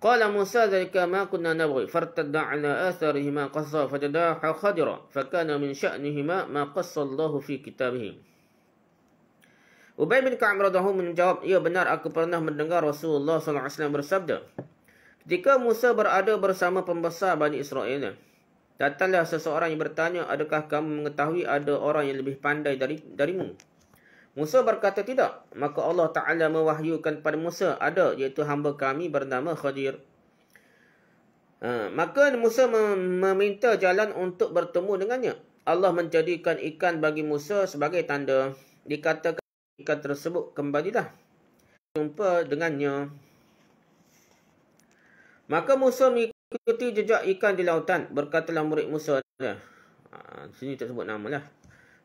قال موسى ذلك ما كنا نبغي فارتدا على آثارهما قصا فجدا خضرا فكان من شأنهما ما قص الله في كتابه Ubay bin Ka'ab radhiyallahu menjawab, "Ya benar aku pernah mendengar Rasulullah SAW bersabda, ketika Musa berada bersama pembesar Bani Israel, Datanglah seseorang yang bertanya, adakah kamu mengetahui ada orang yang lebih pandai dari darimu? Musa berkata tidak. Maka Allah Ta'ala mewahyukan pada Musa ada iaitu hamba kami bernama Khadir. Uh, maka Musa meminta jalan untuk bertemu dengannya. Allah menjadikan ikan bagi Musa sebagai tanda. Dikatakan ikan tersebut kembalilah. Jumpa dengannya. Maka Musa mengikuti ikuti jejak ikan di lautan. Berkatalah murid Musa. Ha, sini tak sebut nama lah.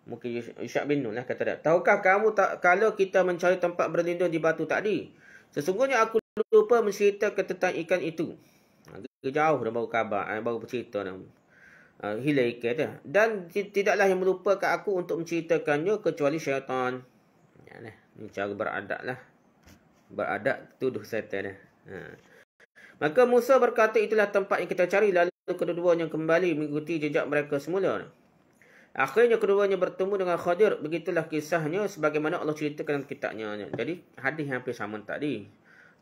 Mungkin Yusyak bin Nun lah kata dia. Tahukah kamu tak kalau kita mencari tempat berlindung di batu tadi? Sesungguhnya aku lupa menceritakan tentang ikan itu. Ha, dia jauh dah baru khabar. Eh, baru bercerita dah. Ha, uh, hilang ikan dia. Dan tidaklah yang melupakan aku untuk menceritakannya kecuali syaitan. Ya, lah. Ini cara beradab lah. Beradab tuduh syaitan dia. Ha. Maka Musa berkata itulah tempat yang kita cari lalu kedua-duanya kembali mengikuti jejak mereka semula. Akhirnya keduanya bertemu dengan Khadir. Begitulah kisahnya sebagaimana Allah ceritakan dalam kitabnya. Jadi hadis yang hampir sama tadi.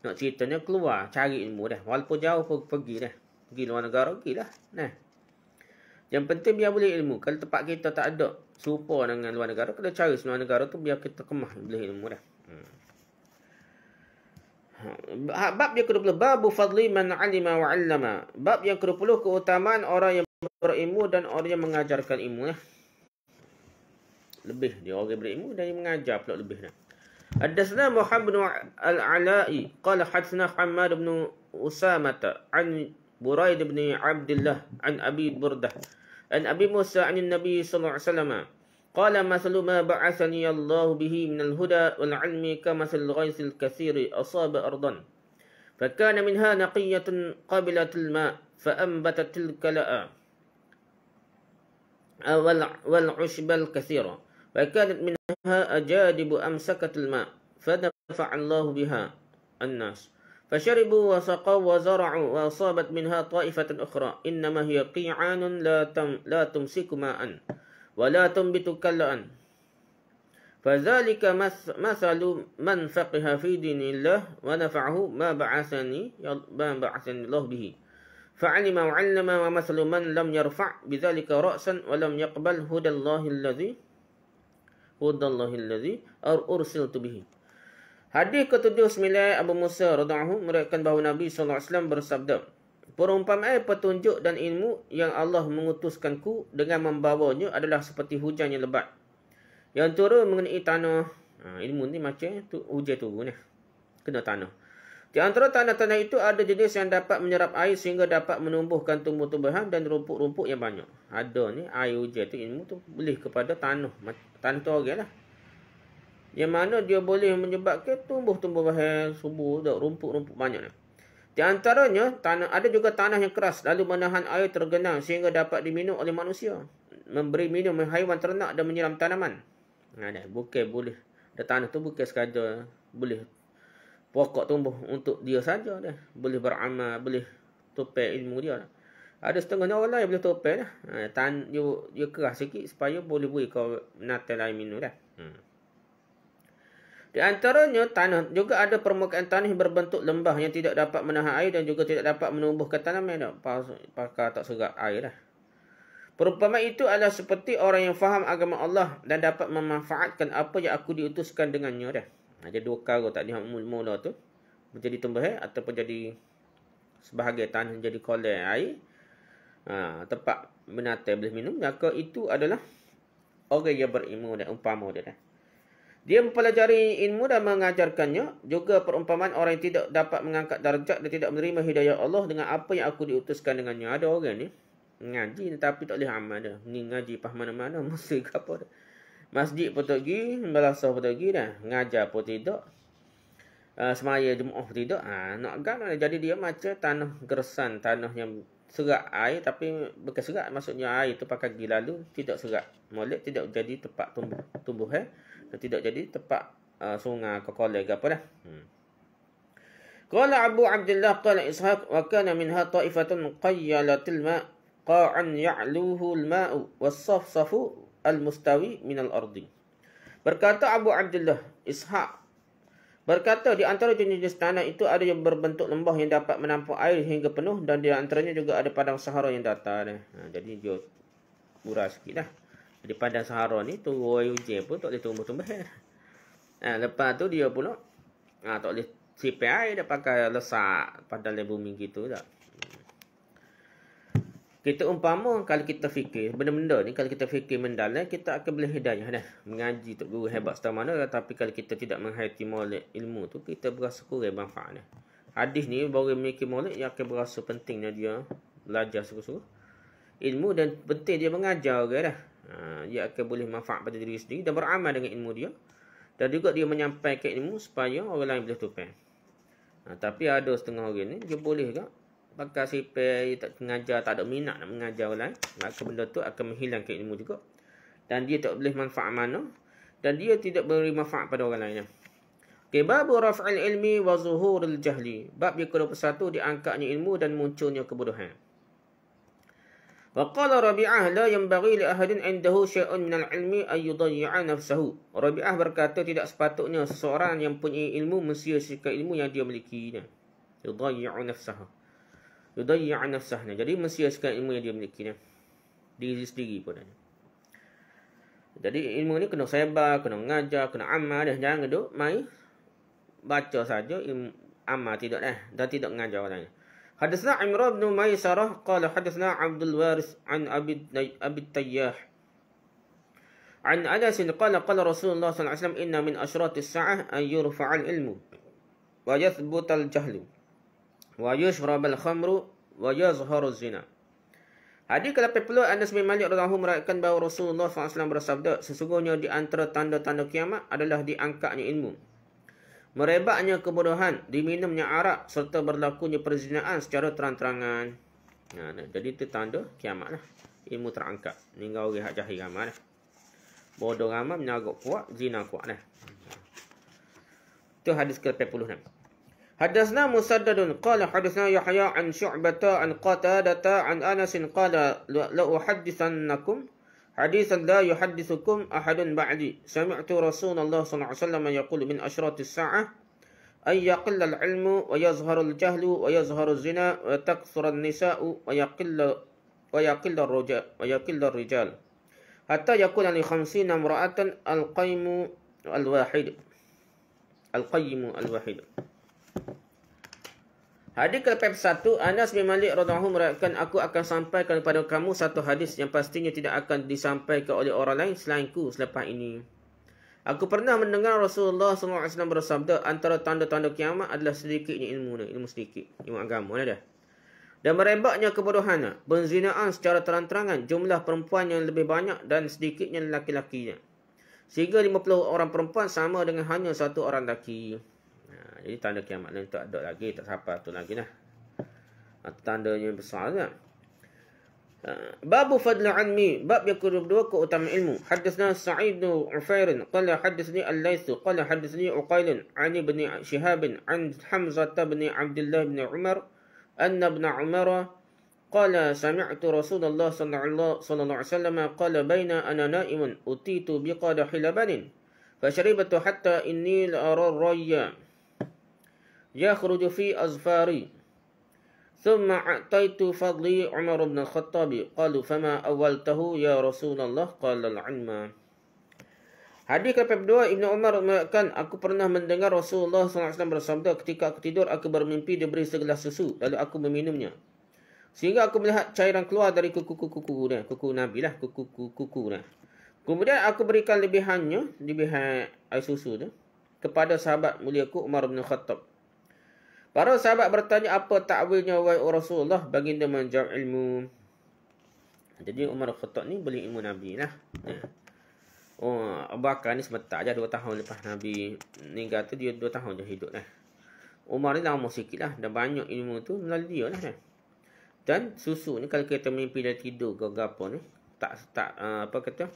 Nak ceritanya keluar cari ilmu dah. Walaupun jauh pun pergi dah. Pergi luar negara pergi lah. Nah. Yang penting biar boleh ilmu. Kalau tempat kita tak ada serupa dengan luar negara. Kena cari luar negara tu biar kita kemah boleh ilmu dah. Hmm. Ha, bab yang kedua 20 Babu fadli man alima wa allama Bab yang kedua 20 Keutamaan orang yang berilmu dan orang yang mengajarkan ilmu eh. Lebih dia orang yang berilmu dan yang mengajar pula lebih dah ad Muhammad bin Al-Ala'i Qala hadisna Hamad bin Usamata An Buraid bin Abdullah An Abi Burdah An Abi Musa An Nabi Sallallahu Alaihi قال مثل ما بعثني الله به من الهدى والعلم كمثل الغيث الكثير أصاب أرضا فكان منها نقية قبلت الماء فأنبتت تلك لأ والعشب الكثيرة فكانت منها أجادب أمسكت الماء فدفع الله بها الناس فشربوا وسقوا وزرعوا وأصابت منها طائفة أخرى إنما هي قيعان لا, تم لا تمسك ماء wala tumbitu kallan fadzalika masalu man faqaha fi dinillah wa nafa'ahu ma ba'athani ya, ma ba'athani Allah bihi fa'alima wa 'allama wa masalu man lam yarfa' bidzalika ra'san wa lam yaqbal hudallahi alladhi hudallahi alladhi ursiltu bihi Hadis ke-79 Abu Musa radhiyallahu anhu meriwayatkan bahawa Nabi sallallahu alaihi wasallam bersabda Perumpamaan petunjuk dan ilmu yang Allah mengutuskanku dengan membawanya adalah seperti hujan yang lebat. Yang turun mengenai tanah. Ha, ilmu ni macam tu, hujan turun. Ni. Kena tanah. Di antara tanah-tanah itu ada jenis yang dapat menyerap air sehingga dapat menumbuhkan tumbuh-tumbuhan dan rumput-rumput yang banyak. Ada ni air hujan tu ilmu tu boleh kepada tanah. Tanah tu lah. Yang mana dia boleh menyebabkan tumbuh-tumbuhan subuh, rumput-rumput banyak ni. Di antaranya, tanah, ada juga tanah yang keras lalu menahan air tergenang sehingga dapat diminum oleh manusia. Memberi minum haiwan ternak dan menyiram tanaman. Ada bukit boleh. Ada tanah tu bukit sekadar. Eh, boleh pokok tumbuh untuk dia saja. Dah. Boleh beramal, boleh tupai ilmu dia. Dah. Ada setengah orang lain boleh tupai. Dah. Tan, dia, dia keras sikit supaya boleh beri kau natal air minum. lah. Hmm. Di antaranya tanah juga ada permukaan tanah berbentuk lembah yang tidak dapat menahan air dan juga tidak dapat menumbuhkan tanaman. Pakar tak suka air lah. Perumpamaan itu adalah seperti orang yang faham agama Allah dan dapat memanfaatkan apa yang aku diutuskan dengannya. Dah. Ha, ada dua kara tak ni mula tu. Menjadi tumbuh eh? ataupun jadi sebahagian tanah jadi kolam air. Ha, tempat menata boleh minum. Maka itu adalah orang yang berilmu dan umpama dia. Dah. Dia mempelajari ilmu dan mengajarkannya. Juga perumpamaan orang yang tidak dapat mengangkat darjat dan tidak menerima hidayah Allah dengan apa yang aku diutuskan dengannya. Ada orang ni. Ngaji tapi tak boleh amal dah. Ni ngaji pah mana-mana. (laughs) Masjid apa dah. Masjid pun tak pergi. Belasah pun tak dah. Ngajar pun tidak. Uh, semaya jemaah pun tidak. Ha, nak gan. Ah, jadi dia macam tanah gersan. Tanah yang serak air. Tapi bukan serak. Maksudnya air tu pakai gila lalu. Tidak serak. Molek tidak jadi tempat tumbuh. Tumbuh eh tidak jadi tempat uh, sungai ke kolam ke apa dah. Hmm. Qala Abu Abdullah qala Ishaq wa kana minha ta'ifatun qayyalatil ma qa'an ya'luhu al-ma'u was-safsafu al-mustawi min al-ardi. Berkata Abu Abdullah Ishaq Berkata di antara jenis-jenis tanah itu ada yang berbentuk lembah yang dapat menampung air hingga penuh dan di antaranya juga ada padang sahara yang datar. Ha, jadi dia murah sikit lah di padang sahara ni turun hujan pun tak boleh tumbuh-tumbuh (laughs) ah, ha, lepas tu dia pula ha, tak boleh sipai air dia pakai lesak padang di bumi gitu tak kita umpama kalau kita fikir benda-benda ni kalau kita fikir mendalam kita akan boleh hidayah dah mengaji tok guru hebat setahu mana tapi kalau kita tidak menghayati molek ilmu tu kita berasa kurang manfaatnya hadis ni baru memiliki molek yang akan berasa pentingnya dia belajar suku-suku ilmu dan penting dia mengajar orang okay, dah dia ah, akan boleh manfaat pada diri sendiri dan beramal dengan ilmu dia dan juga dia menyampaikan ilmu supaya orang lain boleh tupai ah, ha, tapi ada setengah orang ni dia boleh juga pakai sipai tak mengajar tak ada minat nak mengajar orang lain maka benda tu akan menghilangkan ilmu juga dan dia tak boleh manfaat mana dan dia tidak beri manfaat pada orang lain Okay, bab raf'al ilmi wa zuhuril jahli. Bab yang ke-21 diangkatnya ilmu dan munculnya kebodohan. Faqala Rabi'ah la yambaghi li ahadin indahu syai'un minal ilmi ay yudayya nafsahu. Rabi'ah berkata tidak sepatutnya seseorang yang mempunyai ilmu mensia-siakan ilmu yang dia milikinya. Yudayya nafsahu. Yudayya nafsahu. Jadi mensia-siakan ilmu yang dia milikinya. Diri sendiri pun. Jadi ilmu ni kena sebar, kena mengajar, kena amal dah. Jangan duduk main baca saja ilmu amal tidak dah. Eh, dan tidak mengajar orang lain. حدثنا عمران بن ميسرة قال حدثنا عبد الوارث عن أبي, أبي التياح عن أنس قال قال رسول الله صلى الله عليه وسلم إن من أشراط الساعة أن يرفع العلم ويثبت الجهل ويشرب الخمر ويظهر الزنا Hadis ke-80 Anas bin Malik radhiyallahu anhu meriwayatkan bahawa Rasulullah SAW bersabda, sesungguhnya di antara tanda-tanda kiamat adalah diangkatnya ilmu. merebaknya kebodohan, diminumnya arak serta berlakunya perzinaan secara terang-terangan. Ha, nah, jadi itu tanda kiamatlah. Ilmu terangkat. Ninggal orang hak jahil ramai lah. Bodoh ramai menyagak kuat, zina kuat lah. Itu hadis ke-86. حدثنا musaddadun, قال حدثنا yahya, an شعبة an قتادة an أنس قال لأحدثنكم لا حديثا لا يحدثكم أحد بعدي سمعت رسول الله صلى الله عليه وسلم يقول من أشراط الساعة أن يقل العلم ويظهر الجهل ويظهر الزنا وتكثر النساء ويقل ويقل الرجال ويقل الرجال حتى يكون لخمسين امرأة القيم الواحد القيم الواحد Hadis ke 1 Anas bin Malik radhiyallahu meriwayatkan aku akan sampaikan kepada kamu satu hadis yang pastinya tidak akan disampaikan oleh orang lain selainku selepas ini. Aku pernah mendengar Rasulullah SAW bersabda antara tanda-tanda kiamat adalah sedikitnya ilmu ni, ilmu sedikit, ilmu agama ni dah. Dan merebaknya kebodohan, penzinaan secara terang-terangan, jumlah perempuan yang lebih banyak dan sedikitnya lelaki-lakinya. Sehingga 50 orang perempuan sama dengan hanya satu orang lelaki. Jadi tanda kiamat ni tak ada lagi, tak sampai tu lagi lah. Ah, tandanya besar lah. باب فضل علمي باب يكون بدوك وتم علمه حدثنا سعيد بن عفير قال حدثني الليث قال حدثني عقيل عن ابن شهاب عن حمزة بن عبد الله بن عمر أن ابن عمر قال سمعت رسول الله صلى الله, صلى الله عليه وسلم قال بين أنا نائم أتيت بقادح لبن فشربت حتى إني لأرى الري يخرج في أظفاري ثم أعطيت فضلي عمر بن الخطاب قال فما أولته يا رسول الله قال العلم Hadis ke-2 Ibnu Umar mengatakan aku pernah mendengar Rasulullah SAW bersabda ketika aku tidur aku bermimpi diberi segelas susu lalu aku meminumnya. Sehingga aku melihat cairan keluar dari kuku-kuku nah, kuku Nabi lah kuku-kuku nah. Kemudian aku berikan lebihannya lebihan air susu tu kepada sahabat mulia ku Umar bin Khattab. Para sahabat bertanya apa takwilnya wahai Rasulullah baginda menjawab ilmu. Jadi Umar Khattab ni beli ilmu Nabi lah. Ya. Oh, Abu Bakar ni sebentar je 2 tahun lepas Nabi ni tu dia 2 tahun je hidup lah. Umar ni lama sikit lah. Dah banyak ilmu tu melalui dia lah. Ya. Dan susu ni kalau kita mimpi dah tidur ke apa ni. Tak, tak uh, apa kata.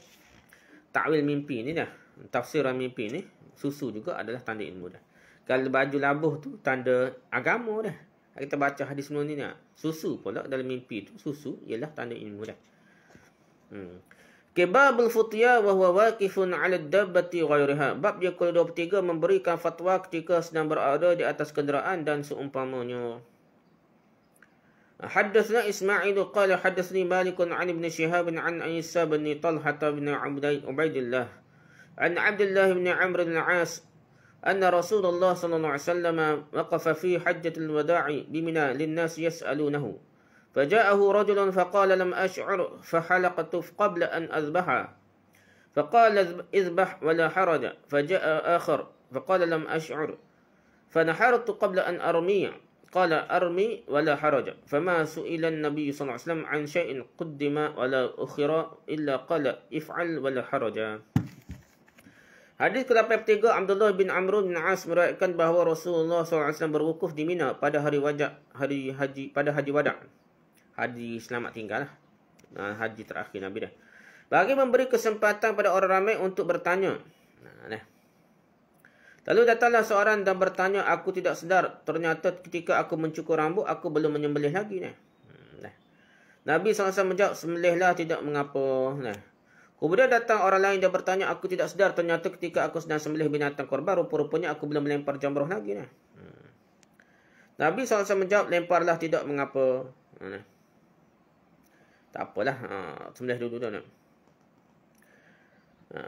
Takwil mimpi ni dah. Tafsiran mimpi ni. Susu juga adalah tanda ilmu dah. Kalau baju labuh tu tanda agama dah. Kita baca hadis sebelum ni ni. Susu pula dalam mimpi tu. Susu ialah tanda ilmu dah. Hmm. Kebabul futya wa huwa waqifun 'ala dabbati ghairiha. Bab dia ke-23 memberikan fatwa ketika sedang berada di atas kenderaan dan seumpamanya. Haddatsana Isma'il qala haddatsani Malik 'an Ibn Shihab 'an Isa bin Talhah bin Ubaidillah. An Abdullah bin Amr bin 'As أن رسول الله صلى الله عليه وسلم وقف في حجة الوداع بمنى للناس يسألونه فجاءه رجل فقال لم أشعر فحلقت قبل أن أذبح فقال اذبح ولا حرج فجاء آخر فقال لم أشعر فنحرت قبل أن أرمي قال أرمي ولا حرج فما سئل النبي صلى الله عليه وسلم عن شيء قدم ولا أخر إلا قال افعل ولا حرج Hadis ke-83 Abdullah bin Amr bin As meriwayatkan bahawa Rasulullah SAW berwukuf di Mina pada hari wajah hari haji pada haji wada. Haji selamat tinggal. Lah. Nah, haji terakhir Nabi dah. Bagi memberi kesempatan pada orang ramai untuk bertanya. Nah, nah. Lalu datanglah seorang dan bertanya, aku tidak sedar. Ternyata ketika aku mencukur rambut, aku belum menyembelih lagi. Nah. Nabi SAW menjawab, sembelihlah tidak mengapa. Nah. Kemudian datang orang lain dia bertanya, aku tidak sedar. Ternyata ketika aku sedang sembelih binatang korban, rupa-rupanya aku belum melempar jamrah lagi. Nah. Hmm. Nabi SAW menjawab, lemparlah tidak mengapa. Hmm. Tak apalah, ha, sembelih dulu dulu Nah. Ha.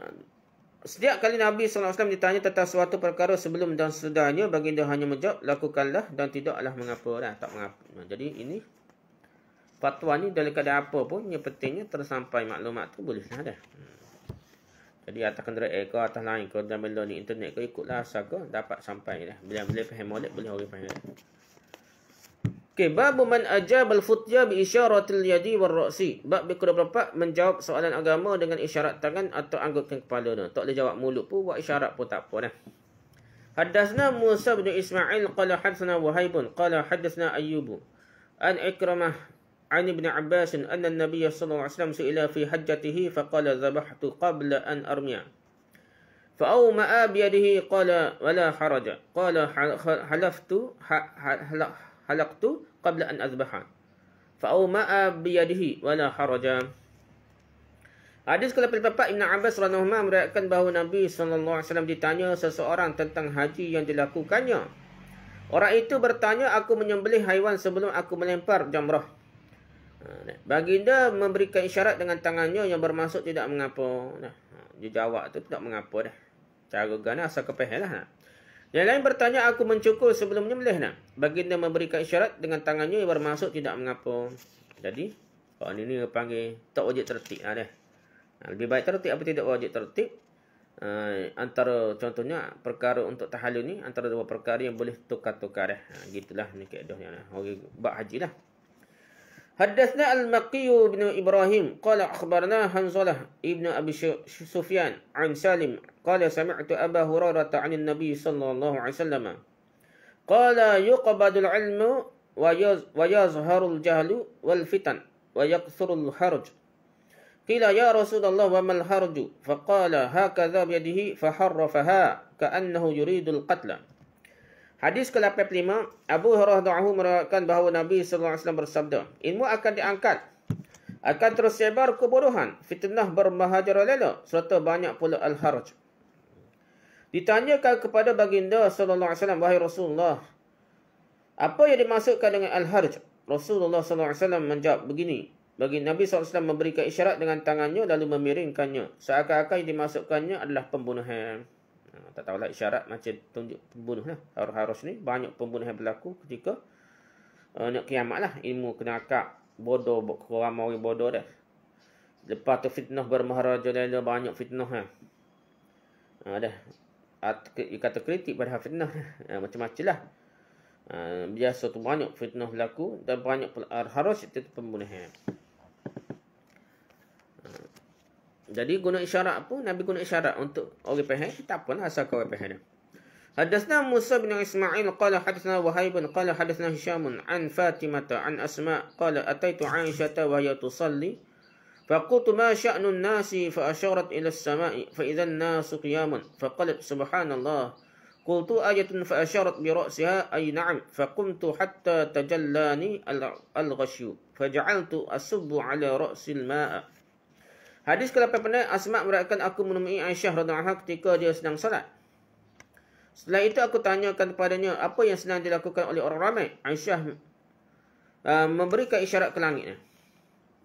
Setiap kali Nabi SAW ditanya tentang suatu perkara sebelum dan sesudahnya baginda hanya menjawab, lakukanlah dan tidaklah mengapa. Nah, tak mengapa. Nah, jadi ini fatwa ni dalam keadaan apa pun yang pentingnya tersampai maklumat tu boleh lah dah. Hmm. Jadi atas kendaraan ke atas lain ke dalam benda ni internet ke ikutlah asal ke dapat sampai dah. Bila boleh faham molek boleh orang faham. Okey, bab man ajab al futya bi isyaratil yadi wal ra'si. Bab bi kedua berapa menjawab soalan agama dengan isyarat tangan atau anggukan kepala tu. Tak boleh jawab mulut pun buat isyarat pun tak apa dah. Hadasna Musa bin Ismail qala hadasna Wahib qala hadasna Ayyub an Ikramah عن ابن عباس أن النبي صلى الله عليه وسلم سئل في حجته فقال ذبحت قبل أن أرمي فأومأ أبيده قال ولا حرج قال حلفت حلقت قبل أن أذبح فأومأ أبيده ولا حرج Hadis ke-84 Ibn Abbas radhiyallahu anhu meriwayatkan bahawa Nabi sallallahu alaihi wasallam ditanya seseorang tentang haji yang dilakukannya. Orang itu bertanya, "Aku menyembelih haiwan sebelum aku melempar jamrah." Ha, Baginda memberikan isyarat dengan tangannya yang bermaksud tidak mengapa. Nah, dia jawab tu tidak mengapa dah. Cara gana asal kepehel lah. Yang lain bertanya aku mencukur sebelumnya boleh nak? Baginda memberikan isyarat dengan tangannya yang bermaksud tidak mengapa. Jadi, orang ini dia panggil tak wajib tertik lah ha, dah. Ha, lebih baik tertik apa tidak wajib tertik. Uh, antara contohnya perkara untuk tahalul ni antara dua perkara yang boleh tukar-tukar eh. Ha, gitulah ni kaedahnya. Orang okay, buat haji lah. حدثنا المقي بن إبراهيم قال أخبرنا حنظلة ابن أبي سفيان عن سالم قال سمعت أبا هريرة عن النبي صلى الله عليه وسلم قال يقبض العلم ويظهر الجهل والفتن ويكثر الحرج قيل يا رسول الله وما الحرج فقال هكذا بيده فحرفها كأنه يريد القتل Hadis ke-85, Abu Hurairah anhu meriwayatkan bahawa Nabi sallallahu alaihi wasallam bersabda, ilmu akan diangkat akan tersebar kebodohan, fitnah bermahajar lela serta banyak pula al-haraj. Ditanyakan kepada baginda sallallahu alaihi wasallam wahai Rasulullah, apa yang dimaksudkan dengan al-haraj? Rasulullah sallallahu alaihi wasallam menjawab begini, bagi Nabi sallallahu alaihi wasallam memberikan isyarat dengan tangannya lalu memiringkannya seakan-akan yang dimasukkannya adalah pembunuhan. Ha, tak tahu lah isyarat macam tunjuk pembunuh lah. Harus-harus ni banyak pembunuhan berlaku ketika uh, nak kiamat lah. Ilmu kena akak bodoh, kurang mahu bodoh dah. Lepas tu fitnah bermaharaja dan banyak fitnah lah. Ha, dah. kata kritik pada fitnah. Ha, Macam-macam lah. Ha, biasa tu banyak fitnah berlaku dan banyak harus itu pembunuhan. Jadi guna isyarat pun Nabi guna isyarat untuk orang faham tak apa lah asal kau faham حدثنا موسى بن إسماعيل قال حدثنا وهيب قال حدثنا هشام عن فاطمة عن أسماء قال أتيت عائشة وهي تصلي فقلت ما شأن الناس فأشارت إلى السماء فإذا الناس قيام فقالت سبحان الله قلت آية فأشارت برأسها أي نعم فقمت حتى تجلاني الغشي فجعلت أصب على رأس الماء Hadis ke-8 pula Asma' meratakan aku menemui Aisyah radhiyallahu anha ketika dia sedang solat. Setelah itu aku tanyakan kepadanya apa yang sedang dilakukan oleh orang ramai. Aisyah uh, memberikan isyarat ke langit.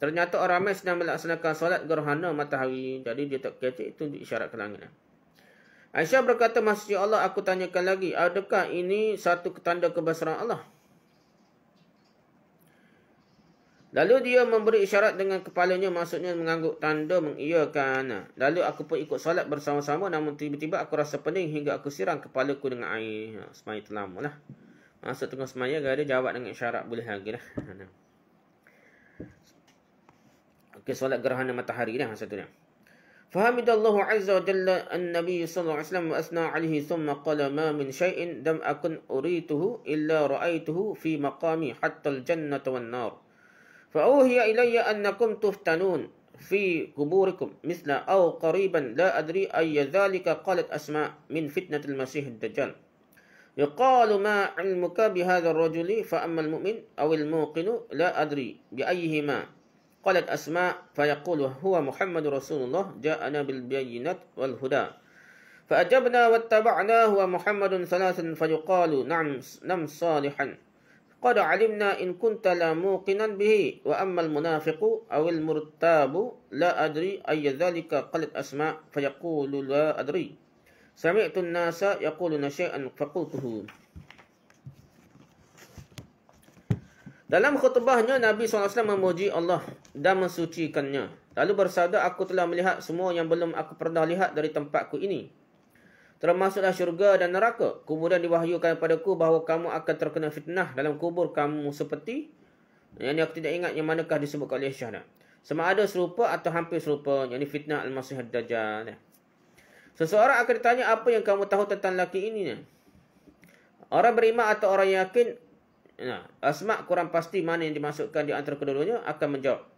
Ternyata orang ramai sedang melaksanakan solat gerhana matahari. Jadi dia tak kecil itu isyarat ke langit. Aisyah berkata, Masya Allah, aku tanyakan lagi, adakah ini satu ketanda kebesaran Allah? Lalu dia memberi isyarat dengan kepalanya maksudnya mengangguk tanda mengiyakan. Ha. Lalu aku pun ikut solat bersama-sama namun tiba-tiba aku rasa pening hingga aku siram kepalaku dengan air. Ha, semaya terlama lah. Masuk tengah semaya gara jawab dengan isyarat boleh lagi lah. Okey solat gerhana matahari lah satu dia. فحمد الله عز وجل النبي صلى الله عليه وسلم وأثنى عليه ثم قال ما من شيء دم Illa أريته Fi Maqami Hatta Al حتى الجنة والنار فأوهي إلي أنكم تفتنون في قبوركم مثل أو قريبا لا أدري أي ذلك قالت أسماء من فتنة المسيح الدجال يقال ما علمك بهذا الرجل فأما المؤمن أو الموقن لا أدري بأيهما قالت أسماء فيقول هو محمد رسول الله جاءنا بالبينات والهدى فأجبنا واتبعناه ومحمد ثلاثا فيقال نعم نم صالحا قد علمنا إن كنت لا موقنا به وأما المنافق أو المرتاب لا أدري أي ذلك قلت أسماء فيقول لا أدري سمعت الناس يقولون شيئا فقلته Dalam khutbahnya Nabi SAW memuji Allah dan mensucikannya. Lalu bersabda, aku telah melihat semua yang belum aku pernah lihat dari tempatku ini termasuklah syurga dan neraka. Kemudian diwahyukan padaku bahawa kamu akan terkena fitnah dalam kubur kamu seperti yang aku tidak ingat yang manakah disebut oleh Syahda. Sama ada serupa atau hampir serupa, yang ini fitnah Al-Masih Ad-Dajjal. Seseorang akan ditanya apa yang kamu tahu tentang lelaki ini. Orang beriman atau orang yakin, Asma' kurang pasti mana yang dimasukkan di antara keduanya akan menjawab.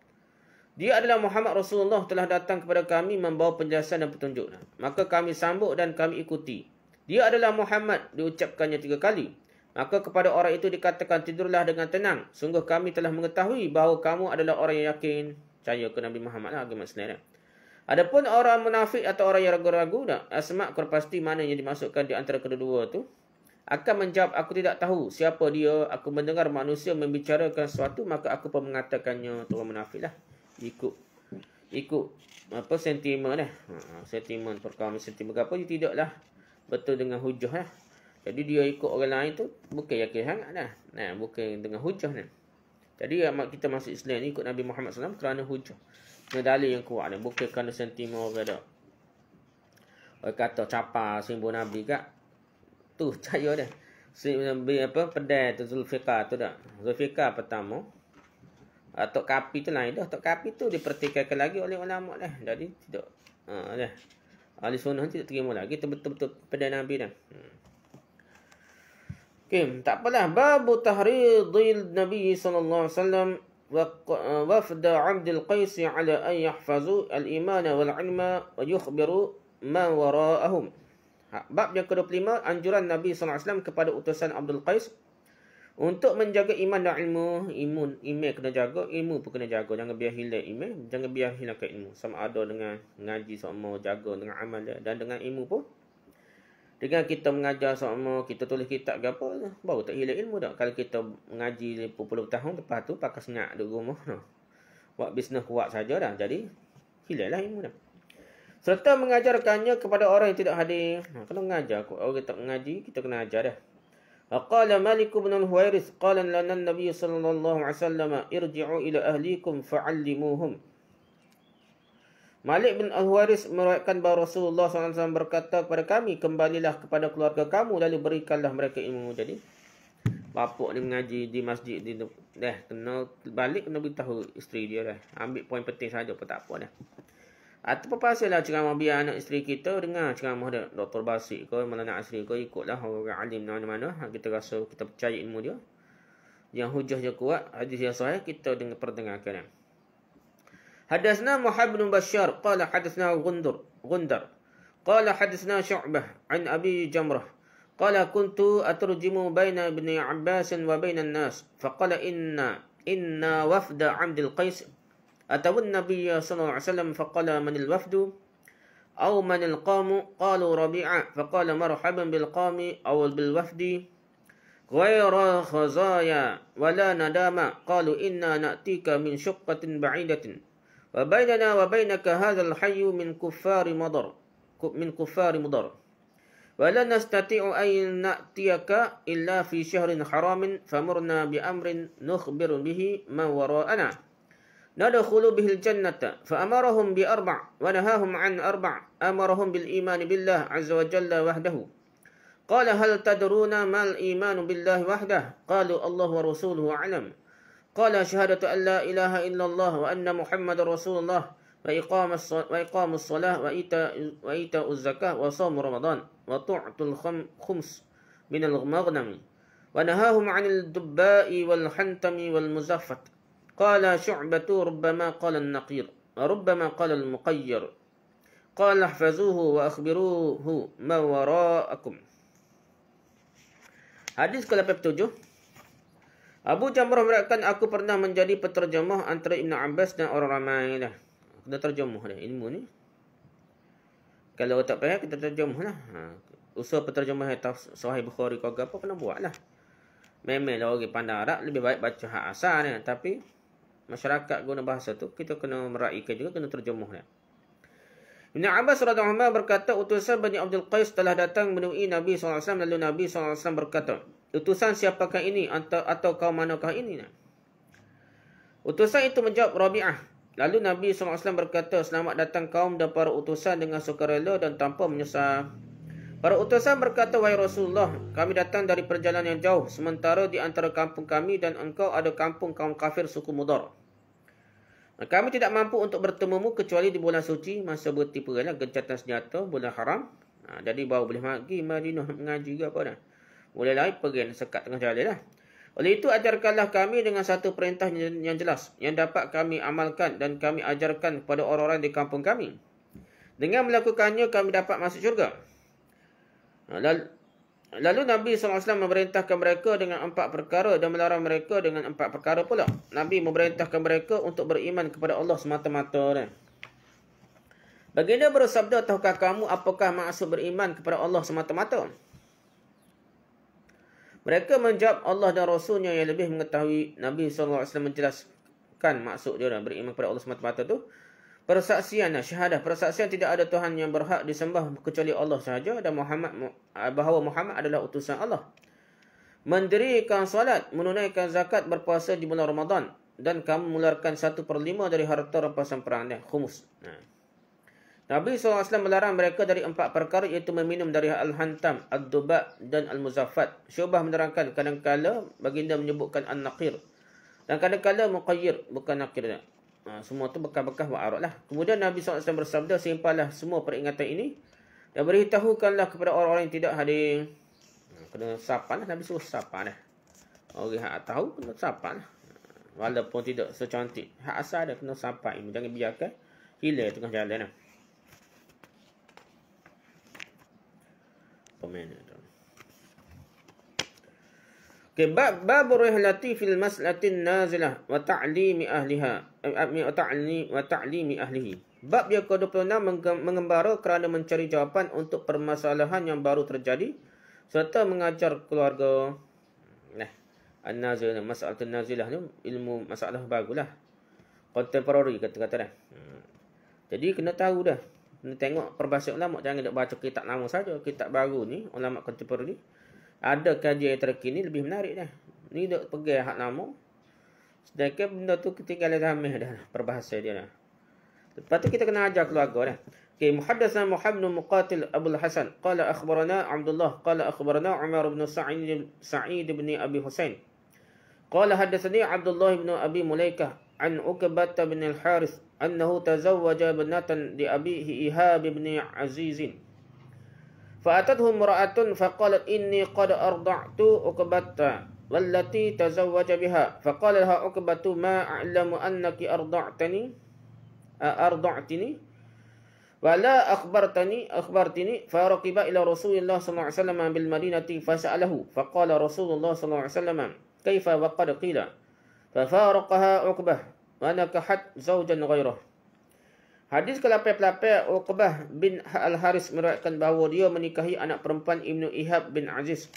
Dia adalah Muhammad Rasulullah telah datang kepada kami membawa penjelasan dan petunjuk. Maka kami sambut dan kami ikuti. Dia adalah Muhammad diucapkannya tiga kali. Maka kepada orang itu dikatakan tidurlah dengan tenang. Sungguh kami telah mengetahui bahawa kamu adalah orang yang yakin. Caya ke Nabi Muhammad lah agama sendiri. Nah. Adapun orang munafik atau orang yang ragu-ragu. Nah, asmak kurang pasti mana yang dimasukkan di antara kedua-dua tu. Akan menjawab aku tidak tahu siapa dia. Aku mendengar manusia membicarakan sesuatu maka aku pun mengatakannya. Tuhan munafik lah ikut ikut apa sentimen dah. Ha, sentimen perkara sentimen ke apa dia tidaklah betul dengan hujah lah. Jadi dia ikut orang lain tu bukan yakin sangat dah. Nah, bukan dengan hujah ni. Jadi amat kita masuk Islam ni ikut Nabi Muhammad SAW kerana hujah. Kerana yang kuat ni. Bukan kerana sentimen orang dah. Orang kata capar simbol Nabi kat. Tu (laughs) cahaya dah. Simbol apa? Pedai tu Zulfiqah tu dah. Zulfiqah pertama. Atau Kapi tu lain dah. atau Kapi tu dipertikaikan lagi oleh ulama dah. Jadi tidak. Ha uh, dah. Ahli sunnah tidak terima lagi betul-betul pada Nabi dah. Hmm. Okay, tak apalah bab tahridil Nabi sallallahu alaihi wasallam وفد عبد القيس على أن يحفظوا الإيمان والعلم ويخبروا ما وراءهم باب yang ke-25 anjuran Nabi sallallahu alaihi wasallam kepada utusan Abdul Qais untuk menjaga iman dan ilmu, imun, iman kena jaga, ilmu pun kena jaga. Jangan biar hilang iman, jangan biar hilang ke ilmu. Sama ada dengan ngaji sama jaga dengan amal dan dengan ilmu pun. Dengan kita mengajar sama, kita tulis kitab ke apa, baru tak hilang ilmu dah. Kalau kita mengaji puluh tahun, lepas tu pakai senyap di rumah. No. Buat bisnes kuat saja dah. Jadi, hilanglah ilmu dah. Serta mengajarkannya kepada orang yang tidak hadir. Ha, kena mengajar. Kalau kita mengaji, kita kena ajar dah. فقال مالك بن الهويرث قال لنا النبي صلى الله عليه وسلم ارجعوا إلى أهليكم فعلموهم Malik bin Al-Huaris meruatkan bahawa Rasulullah SAW berkata kepada kami, kembalilah kepada keluarga kamu, lalu berikanlah mereka ilmu. Jadi, bapak ni mengaji di masjid, di, dah kena balik, kena beritahu isteri dia dah. Ambil poin penting saja pun tak apa dah. Atau apa lah ceramah biar anak isteri kita dengar ceramah dia. doktor Basik ke, Malana Asri ke, ikutlah orang-orang alim mana-mana. Ha, kita rasa kita percaya ilmu dia. Yang hujah dia kuat, hadis yang sahih, kita dengar perdengarkan. Hadasna Muhammad bin Bashar, Qala hadasna Gundur, Gundar. Qala hadasna Syu'bah, An Abi Jamrah. Qala kuntu atrujimu baina ibn Abbas wa baina nas. Faqala inna, inna wafda Amdil Qais أتوا النبي صلى الله عليه وسلم فقال من الوفد أو من القام قالوا ربيعة فقال مرحبا بالقام أو بالوفد غير خزايا ولا ندامة قالوا إنا نأتيك من شقة بعيدة وبيننا وبينك هذا الحي من كفار مضر من كفار مضر ولا نستطيع أن نأتيك إلا في شهر حرام فمرنا بأمر نخبر به من وراءنا ندخل به الجنة فأمرهم بأربع ونهاهم عن أربع أمرهم بالإيمان بالله عز وجل وحده قال هل تدرون ما الإيمان بالله وحده قالوا الله ورسوله أعلم قال شهادة أن لا إله إلا الله وأن محمد رسول الله وإقام الصلاة, وإقام الصلاة وإيتاء, وإيتاء الزكاة وصوم رمضان وطعت الخمس من المغنم ونهاهم عن الدباء والحنتم والمزفت قال شعبة ربما قال النقير وربما قال المقير قال احفظوه واخبروه ما وراءكم حديث كلا Abu Jamrah merakan aku pernah menjadi penterjemah antara Ibn Abbas dan orang ramai lah. Kena terjemah dia lah ilmu ni. Kalau tak payah kita terjemuh lah. Ha. Usaha penterjemah taf- Sahih Bukhari kau apa kena buat lah. Memang lah orang pandai Arab lebih baik baca hak asal ni. Tapi masyarakat guna bahasa tu kita kena meraihkan juga kena terjemahnya Ibn Abbas radhiyallahu anhu berkata utusan Bani Abdul Qais telah datang menemui Nabi SAW lalu Nabi SAW berkata utusan siapakah ini atau, atau kau manakah ini utusan itu menjawab Rabi'ah lalu Nabi SAW berkata selamat datang kaum dan para utusan dengan sukarela dan tanpa menyesal Para utusan berkata, Wahai Rasulullah, kami datang dari perjalanan yang jauh, sementara di antara kampung kami dan engkau ada kampung kaum kafir suku mudar. Kami tidak mampu untuk bertemu mu kecuali di bulan suci, masa bertipuannya, gencatan senjata, bulan haram. jadi baru boleh pergi, Madinah mengaji ke apa dah. Boleh lari, pergi, sekat tengah jalan lah. Oleh itu, ajarkanlah kami dengan satu perintah yang jelas, yang dapat kami amalkan dan kami ajarkan kepada orang-orang di kampung kami. Dengan melakukannya, kami dapat masuk syurga. Ha, lalu Nabi SAW memerintahkan mereka dengan empat perkara dan melarang mereka dengan empat perkara pula. Nabi memerintahkan mereka untuk beriman kepada Allah semata-mata. Baginda bersabda, tahukah kamu apakah maksud beriman kepada Allah semata-mata? Mereka menjawab Allah dan Rasulnya yang lebih mengetahui Nabi SAW menjelaskan maksud dia beriman kepada Allah semata-mata tu persaksian syahadah persaksian tidak ada tuhan yang berhak disembah kecuali Allah sahaja dan Muhammad ah, bahawa Muhammad adalah utusan Allah mendirikan solat menunaikan zakat berpuasa di bulan Ramadan dan kamu mengeluarkan satu per lima dari harta rampasan perang dan khumus Nabi SAW melarang mereka dari empat perkara iaitu meminum dari Al-Hantam, Al-Dubak dan Al-Muzaffat. Syubah menerangkan kadang-kadang baginda menyebutkan al naqir dan kadang-kadang Muqayyir bukan Naqir. Ha, semua tu bekas-bekas buat arak lah. Kemudian Nabi SAW bersabda, simpanlah semua peringatan ini. Dan beritahukanlah kepada orang-orang yang tidak hadir. Ha, kena sapan lah. Nabi suruh sapan lah. Orang yang tahu, kena sapan lah. Walaupun tidak secantik. Hak asal dia kena sapan. Jangan biarkan hilang tengah jalan lah. Pemenang tu. Okay, bab bab ruhlati fil mas'latin nazilah wa ta'limi ahliha. Ami eh, wa ta'li wa ta'limi ahlihi. Bab yang ke-26 mengembara kerana mencari jawapan untuk permasalahan yang baru terjadi serta mengajar keluarga. Nah, an-nazil masalah an-nazilah ni ilmu masalah bagulah. Contemporary kata-kata dah. Hmm. Jadi kena tahu dah. Kena tengok perbahasa ulama jangan nak baca kitab lama saja, kitab baru ni ulama contemporary ni ada kajian yang terkini lebih menarik dah. Ni dok pegang hak nama. Sedangkan benda tu ketinggalan zaman dah perbahasa dia dah. Lepas tu kita kena ajar keluarga dah. Okay, Muhaddasan Muhammad bin Muqatil Abu Hasan. Qala akhbarana Abdullah. Qala akhbarana Umar bin Sa'id Sa'id bin Abi Husain. Qala haddasani Abdullah bin Abi Mulaikah. An Uqbah bin Al-Harith. Annahu tazawwaja binatan di Abihi Ihab bin Azizin. فأتته امرأة فقالت إني قد أرضعت عقبة والتي تزوج بها فقال لها عقبة ما أعلم أنك أرضعتني أرضعتني ولا أخبرتني أخبرتني فركب إلى رسول الله صلى الله عليه وسلم بالمدينة فسأله فقال رسول الله صلى الله عليه وسلم كيف وقد قيل ففارقها عقبة ونكحت زوجا غيره Hadis kelapai-pelapai Uqbah bin Al-Haris meraihkan bahawa dia menikahi anak perempuan Ibnu Ihab bin Aziz.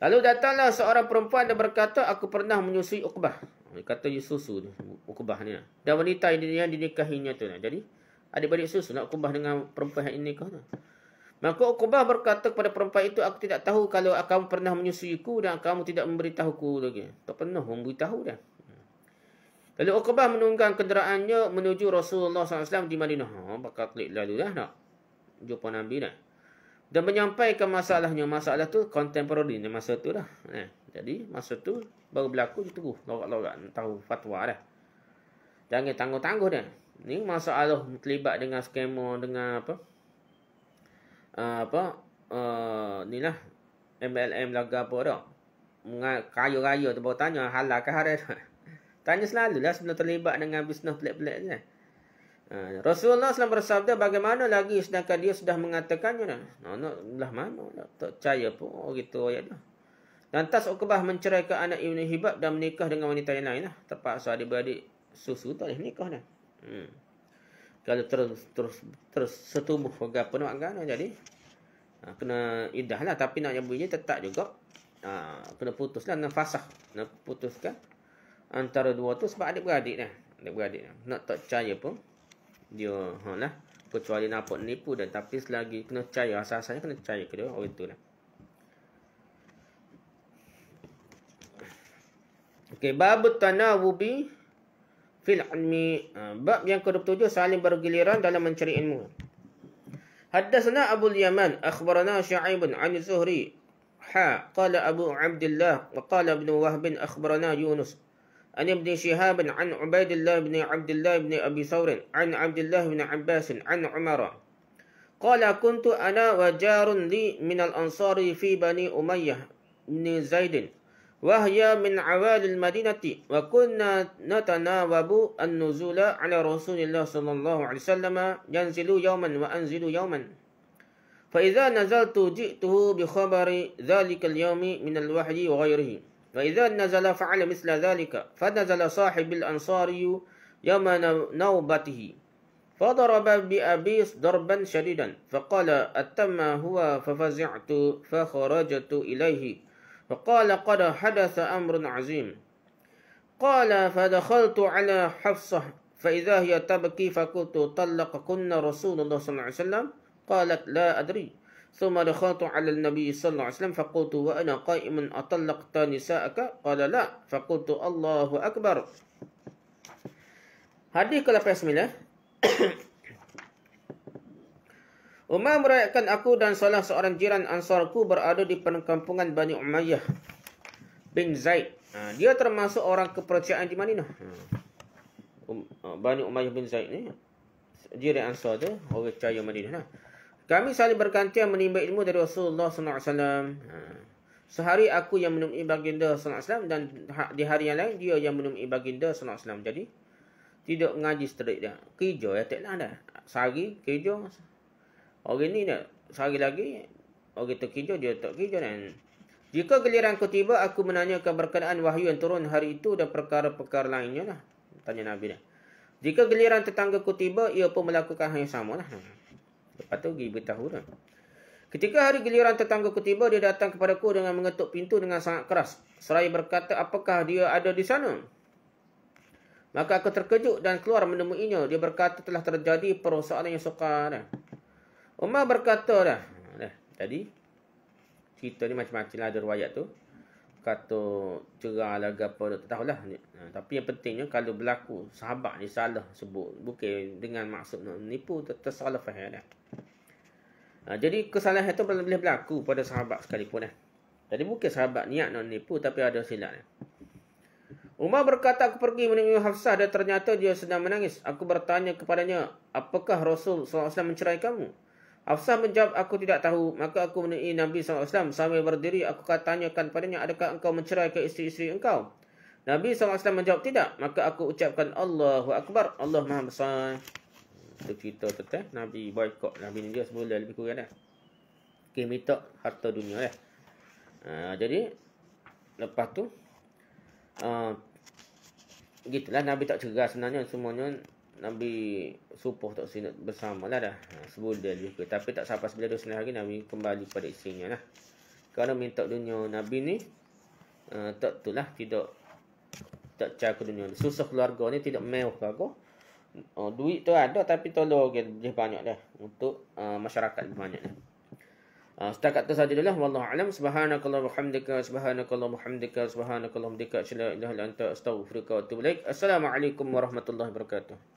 Lalu datanglah seorang perempuan dan berkata, aku pernah menyusui Uqbah. Dia kata dia susu tu, Uqbah ni. Lah. Dan wanita ini dia dinikahinya tu. Lah. Jadi, adik beradik susu nak Uqbah dengan perempuan yang nikah tu. Maka Uqbah berkata kepada perempuan itu, aku tidak tahu kalau kamu pernah menyusuiku dan kamu tidak memberitahuku lagi. Tak pernah memberitahu dah. Lalu Uqbah menunggang kenderaannya menuju Rasulullah SAW di Madinah. Ha, bakal klik lalu lah ya, nak. Jumpa Nabi nak. Dan menyampaikan masalahnya. Masalah tu kontemporari ni masa tu lah. Eh, jadi masa tu baru berlaku je teruk. Lorak-lorak tahu fatwa dah. Jangan tangguh-tangguh dah. Ni masalah terlibat dengan skema dengan apa. Uh, apa. Uh, ni lah. MLM lah apa dah. kayu kayu tu baru tanya halal ke haram. (laughs) Tanya selalu lah sebelum terlibat dengan bisnes pelik-pelik ni. Uh, Rasulullah SAW bersabda bagaimana lagi sedangkan dia sudah mengatakannya. Nah, no, no, lah mana lah. Tak percaya pun. Oh, gitu ayat dah. Lantas Uqbah mencerai ke anak Ibn Hibab dan menikah dengan wanita yang lain lah. Terpaksa adik-adik susu tak boleh menikah dah. Hmm. Kalau terus terus terus setumbuh apa nak kan jadi ha, kena idah lah tapi nak yang bunyi tetap juga ha, kena putus lah nafasah nak putuskan antara dua tu sebab adik-beradik dah. Adik-beradik dah. Nak tak percaya pun. Dia, ha lah. Kecuali nampak nipu dan Tapi selagi kena percaya. Asal-asalnya kena percaya ke dia. Oh, itu lah. Okay, bab tanawubi fil ilmi. Ha, bab yang ke-27, saling bergiliran dalam mencari ilmu. Haddasna Abu Yaman, akhbarana Syaib an Zuhri. Ha, qala Abu Abdullah, wa qala Ibn Wahb akhbarana Yunus عن ابن شهاب عن عبيد الله بن عبد الله بن أبي ثور عن عبد الله بن عباس عن عمر قال كنت أنا وجار لي من الأنصار في بني أمية بن زيد وهي من عوالي المدينة وكنا نتناوب النزول على رسول الله صلى الله عليه وسلم ينزل يوما وأنزل يوما فإذا نزلت جئته بخبر ذلك اليوم من الوحي وغيره فإذا نزل فعل مثل ذلك فنزل صاحب الأنصاري يوم نوبته فضرب بأبيس ضربا شديدا فقال أتم هو ففزعت فخرجت إليه فقال قد حدث أمر عظيم قال فدخلت على حفصة فإذا هي تبكي فقلت طلقكن رسول الله صلى الله عليه وسلم قالت لا أدري ثم دخلت على النبي صلى الله عليه وسلم فقلت وأنا قائم أطلقت نساءك قال لا فقلت الله أكبر هذه كلا فاسمنا Umar merayakan aku dan salah seorang jiran ansarku berada di perkampungan Bani Umayyah bin Zaid. Ha, dia termasuk orang kepercayaan di Madinah. Ha. Um, Bani Umayyah bin Zaid ni. Jiran ansar dia. Orang percaya Madinah. Lah. Kami saling berganti yang menimba ilmu dari Rasulullah SAW. Ha. Sehari aku yang menemui baginda SAW dan ha- di hari yang lain dia yang menemui baginda SAW. Jadi, tidak mengaji straight dah. Kerja ya, tak ada. Lah sehari kerja. Orang ini dah. Sehari lagi, orang tu kerja, dia tak kerja dan... Jika geliran ku tiba, aku menanyakan berkenaan wahyu yang turun hari itu dan perkara-perkara lainnya lah. Tanya Nabi dah. Jika geliran tetangga ku tiba, ia pun melakukan hal yang sama lah. Hmm. Lepas tu pergi beritahu dah. Ketika hari giliran tetangga ku tiba, dia datang kepada ku dengan mengetuk pintu dengan sangat keras. Seraya berkata, apakah dia ada di sana? Maka aku terkejut dan keluar menemuinya. Dia berkata, telah terjadi perusahaan yang sukar. Umar berkata dah. Jadi, kita ni macam-macam lah ada ruayat tu kata cerah lah apa tak lah. ni. tapi yang pentingnya kalau berlaku sahabat ni salah sebut bukan dengan maksud nak menipu tersalah faham ya. jadi kesalahan itu boleh berlaku pada sahabat sekalipun eh. jadi bukan sahabat niat nak menipu tapi ada silap ya. Umar berkata aku pergi menemui Hafsah dan ternyata dia sedang menangis. Aku bertanya kepadanya, apakah Rasul SAW menceraikan kamu? Afsah menjawab, aku tidak tahu. Maka aku menemui Nabi SAW. Sambil berdiri, aku katanyakan padanya, adakah engkau menceraikan ke isteri-isteri engkau? Nabi SAW menjawab, tidak. Maka aku ucapkan, Allahu Akbar. Allah Maha Besar. Itu cerita tentang Nabi Baikok. Nabi ni dia semula lebih kurang dah. Okay, minta harta dunia lah. Uh, jadi, lepas tu, uh, gitulah Nabi tak cerah sebenarnya. Semuanya Nabi supoh tak sini bersama lah dah. Ha, sebulan juga. Tapi tak sampai sebulan dua sembilan hari Nabi kembali pada isinya. lah. Kalau minta dunia Nabi ni, uh, tak tu lah. Tidak, tak cari dunia ni. Susah keluarga ni tidak mewah ke aku. Uh, duit tu ada tapi tolong dia banyak dah. Untuk uh, masyarakat banyak dah. Uh, setakat tu sahaja dulu lah. Wallahu alam. Subhanakallah muhamdika. Subhanakallah muhamdika. Subhanakallah muhamdika. Shalala ilaha ilaha anta astaghfirullah wa atubu Assalamualaikum warahmatullahi wabarakatuh.